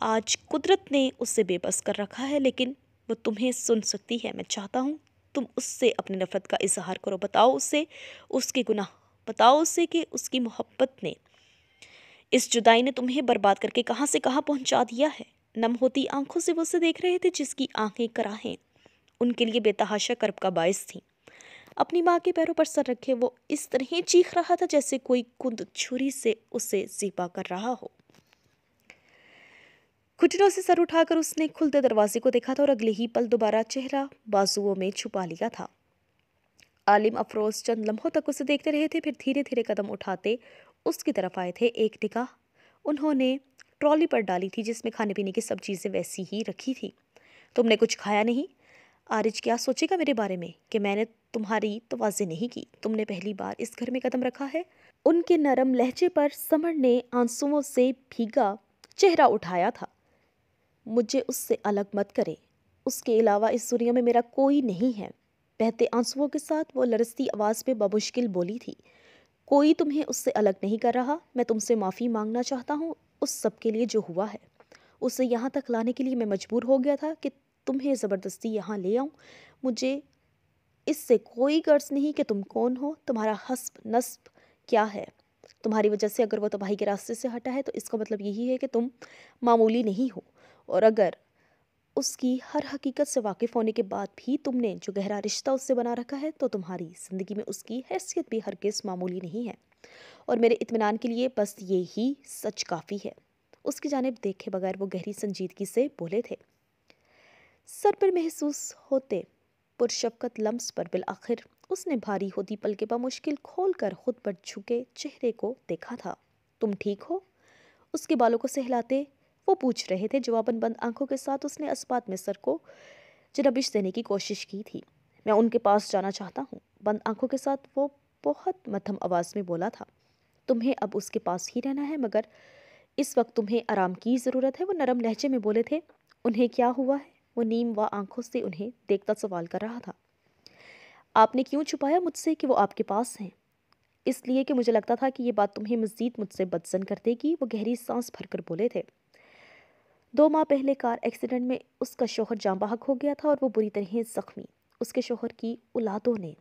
आज कुदरत ने उससे बेबस कर रखा है लेकिन वो तुम्हें सुन सकती है मैं चाहता हूँ तुम उससे अपनी नफ़रत का इजहार करो बताओ उसे उसके गुनाह बताओ उसे कि उसकी मोहब्बत ने इस जुदाई ने तुम्हें बर्बाद करके कहाँ से कहाँ पहुँचा दिया है नम होती आंखों से वो उसे देख रहे थे जिसकी आंखें कराहें उनके लिए बेतहाशा कर्ब का बायस थी अपनी माँ के पैरों पर सर रखे वो इस तरह चीख रहा था जैसे कोई कुंद छुरी से उसे जीपा कर रहा हो घुटनों से सर उठाकर उसने खुलते दरवाजे को देखा था और अगले ही पल दोबारा चेहरा बाजुओं में छुपा लिया था आलिम अफरोज चंद लम्हों तक उसे देखते रहे थे फिर धीरे धीरे कदम उठाते उसकी तरफ आए थे एक निकाह उन्होंने ट्रॉली पर डाली थी जिसमें खाने पीने की सब चीज़ें वैसी ही रखी थी तुमने कुछ खाया नहीं आरिज क्या सोचेगा मेरे बारे में कि मैंने तुम्हारी तो वाजे नहीं की तुमने पहली बार इस घर में कदम रखा है उनके नरम लहजे पर समर ने आंसुओं से भीगा चेहरा उठाया था मुझे उससे अलग मत करे उसके अलावा इस दुनिया में मेरा कोई नहीं है बहते आंसुओं के साथ वो लरसती आवाज़ में बमुश्किल बोली थी कोई तुम्हें उससे अलग नहीं कर रहा मैं तुमसे माफ़ी मांगना चाहता हूँ उस सब के लिए जो हुआ है उसे यहाँ तक लाने के लिए मैं मजबूर हो गया था कि तुम्हें ज़बरदस्ती यहाँ ले आऊँ मुझे इससे कोई गर्ज नहीं कि तुम कौन हो तुम्हारा हस्ब नस्ब क्या है तुम्हारी वजह से अगर वो तबाही के रास्ते से हटा है तो इसका मतलब यही है कि तुम मामूली नहीं हो और अगर उसकी हर हकीकत से वाकिफ़ होने के बाद भी तुमने जो गहरा रिश्ता उससे बना रखा है तो तुम्हारी ज़िंदगी में उसकी हैसियत भी हर किस मामूली नहीं है और मेरे इतमान के लिए बस ये ही सच काफ़ी है उसकी जानब देखे बगैर वो गहरी संजीदगी से बोले थे सर पर महसूस होते पुरशफकत लम्स पर आख़िर उसने भारी होती पलके मुश्किल खोल कर खुद पर झुके चेहरे को देखा था तुम ठीक हो उसके बालों को सहलाते वो पूछ रहे थे जवाबन बंद आंखों के साथ उसने अस्पात में सर को जनबिश देने की कोशिश की थी मैं उनके पास जाना चाहता हूँ बंद आंखों के साथ वो बहुत मध्यम आवाज़ में बोला था तुम्हें अब उसके पास ही रहना है मगर इस वक्त तुम्हें आराम की ज़रूरत है वो नरम लहजे में बोले थे उन्हें क्या हुआ है वो नीम व आंखों से उन्हें देखता सवाल कर रहा था आपने क्यों छुपाया मुझसे कि वो आपके पास हैं इसलिए कि मुझे लगता था कि ये बात तुम्हें मज़ीद मुझसे बदसन कर देगी वो गहरी सांस भरकर बोले थे दो माह पहले कार एक्सीडेंट में उसका शोहर जाम बाहक हो गया था और वो बुरी तरह ज़ख्मी उसके शोहर की औलादों ने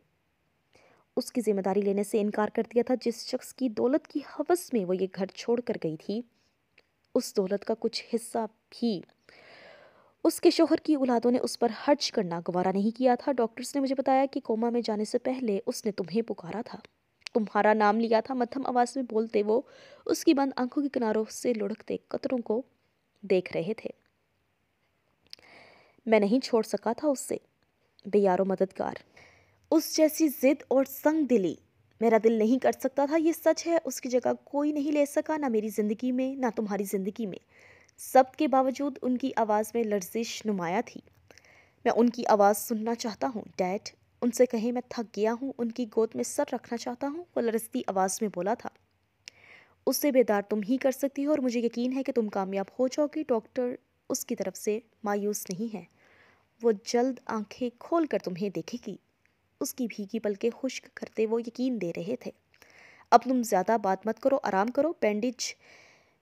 उसकी ज़िम्मेदारी लेने से इनकार कर दिया था जिस शख्स की दौलत की हवस में वो ये घर छोड़ कर गई थी उस दौलत का कुछ हिस्सा भी उसके शोहर की औलादों ने उस पर हर्ज करना गवारा नहीं किया था डॉक्टर्स ने मुझे बताया कि कोमा में जाने से पहले उसने तुम्हें पुकारा था तुम्हारा नाम लिया था मध्यम आवाज़ में बोलते वो उसकी बंद आंखों के किनारों से लुढ़कते कतरों को देख रहे थे मैं नहीं छोड़ सका था उससे बेयारो मददगार उस जैसी जिद और संग दिली मेरा दिल नहीं कर सकता था ये सच है उसकी जगह कोई नहीं ले सका ना मेरी ज़िंदगी में ना तुम्हारी ज़िंदगी में सब के बावजूद उनकी आवाज़ में लर्जिश नुमाया थी मैं उनकी आवाज़ सुनना चाहता हूँ डैड उनसे कहें मैं थक गया हूँ उनकी गोद में सर रखना चाहता हूँ वो लरजती आवाज़ में बोला था उससे बेदार तुम ही कर सकती हो और मुझे यकीन है कि तुम कामयाब हो जाओगी डॉक्टर उसकी तरफ से मायूस नहीं है वो जल्द आंखें खोल कर तुम्हें देखेगी उसकी भीगी पलकें खुश्क करते वो यकीन दे रहे थे अब तुम ज़्यादा बात मत करो आराम करो बैंडेज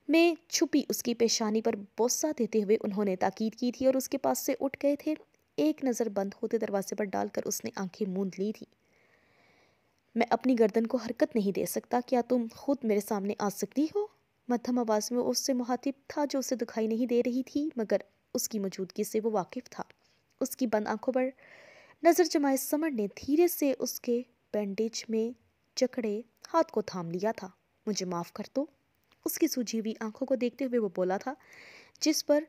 में छुपी उसकी पेशानी पर बोसा देते हुए उन्होंने ताकीद की थी और उसके पास से उठ गए थे एक नज़र बंद होते दरवाजे पर डालकर उसने आंखें मूंद ली थी मैं अपनी गर्दन को हरकत नहीं दे सकता क्या तुम खुद मेरे सामने आ सकती हो मध्यम आवाज़ में उससे मुहातिब था जो उसे दिखाई नहीं दे रही थी मगर उसकी मौजूदगी से वो वाकिफ था उसकी बंद आंखों पर नज़र जमाए समर ने धीरे से उसके बैंडेज में जकड़े हाथ को थाम लिया था मुझे माफ़ कर दो उसकी सूझी हुई आंखों को देखते हुए वो बोला था जिस पर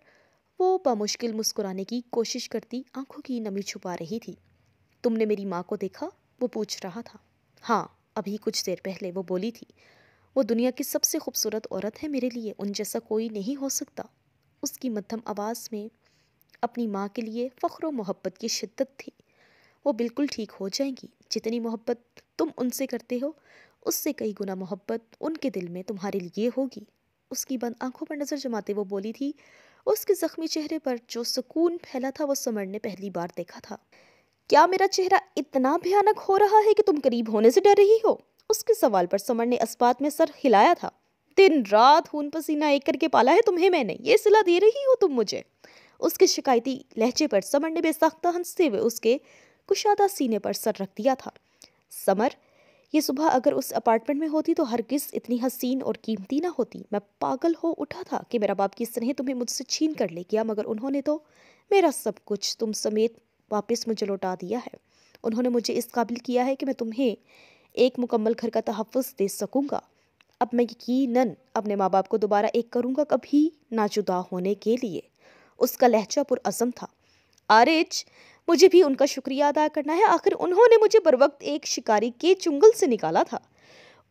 वो बामुश्किल मुस्कुराने की कोशिश करती आंखों की नमी छुपा रही थी तुमने मेरी माँ को देखा वो पूछ रहा था हाँ अभी कुछ देर पहले वो बोली थी वो दुनिया की सबसे खूबसूरत औरत है मेरे लिए उन जैसा कोई नहीं हो सकता उसकी मध्यम आवाज़ में अपनी माँ के लिए फ़ख्र व मोहब्बत की शिद्दत थी वो बिल्कुल ठीक हो जाएंगी जितनी मोहब्बत तुम उनसे करते हो उससे कई गुना मोहब्बत उनके दिल में तुम्हारे लिए होगी उसकी बंद आंखों पर नज़र जमाते वो बोली थी उसके ज़ख्मी चेहरे पर जो सुकून फैला था वो समर ने पहली बार देखा था क्या मेरा चेहरा इतना भयानक हो रहा है कि तुम करीब होने से डर रही हो उसके सवाल पर समर ने अस्पात में सर हिलाया था दिन रात खून पसीना एक करके पाला है तुम्हें मैंने ये सिला दे रही हो तुम मुझे उसके शिकायती लहजे पर समर ने बेसाख्ता हंसते हुए उसके कुशादा सीने पर सर रख दिया था समर ये सुबह अगर उस अपार्टमेंट में होती तो हर किस इतनी हसीन और कीमती ना होती मैं पागल हो उठा था कि मेरा बाप की स्नेह तुम्हें मुझसे छीन कर ले गया मगर उन्होंने तो मेरा सब कुछ तुम समेत वापस मुझे लौटा दिया है उन्होंने मुझे इस काबिल किया है कि मैं तुम्हें एक मुकम्मल घर का तहफ़ दे सकूँगा अब मैं यकीनन अपने माँ बाप को दोबारा एक करूँगा कभी ना जुदा होने के लिए उसका लहजा पुरज़म था आरिज मुझे भी उनका शुक्रिया अदा करना है आखिर उन्होंने मुझे बर वक्त एक शिकारी के चुंगल से निकाला था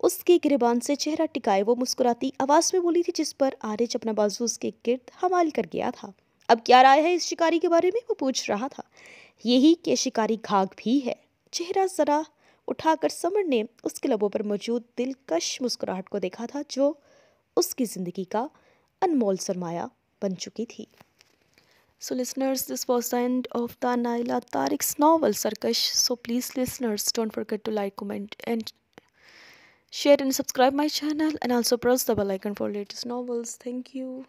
उसके गिरबान से चेहरा टिकाए वो मुस्कुराती आवाज़ में बोली थी जिस पर आरिज अपना बाजू उसके गिर्द हमाल कर गया था अब क्या राय है इस शिकारी के बारे में वो पूछ रहा था यही कि शिकारी घाघ भी है चेहरा ज़रा उठाकर समर ने उसके लबों पर मौजूद दिलकश मुस्कुराहट को देखा था जो उसकी ज़िंदगी का अनमोल सरमाया बन चुकी थी So, listeners, this was the end of the Naila Tariq's novel Sarkash. So, please, listeners, don't forget to like, comment, and share and subscribe my channel and also press the bell icon for latest novels. Thank you.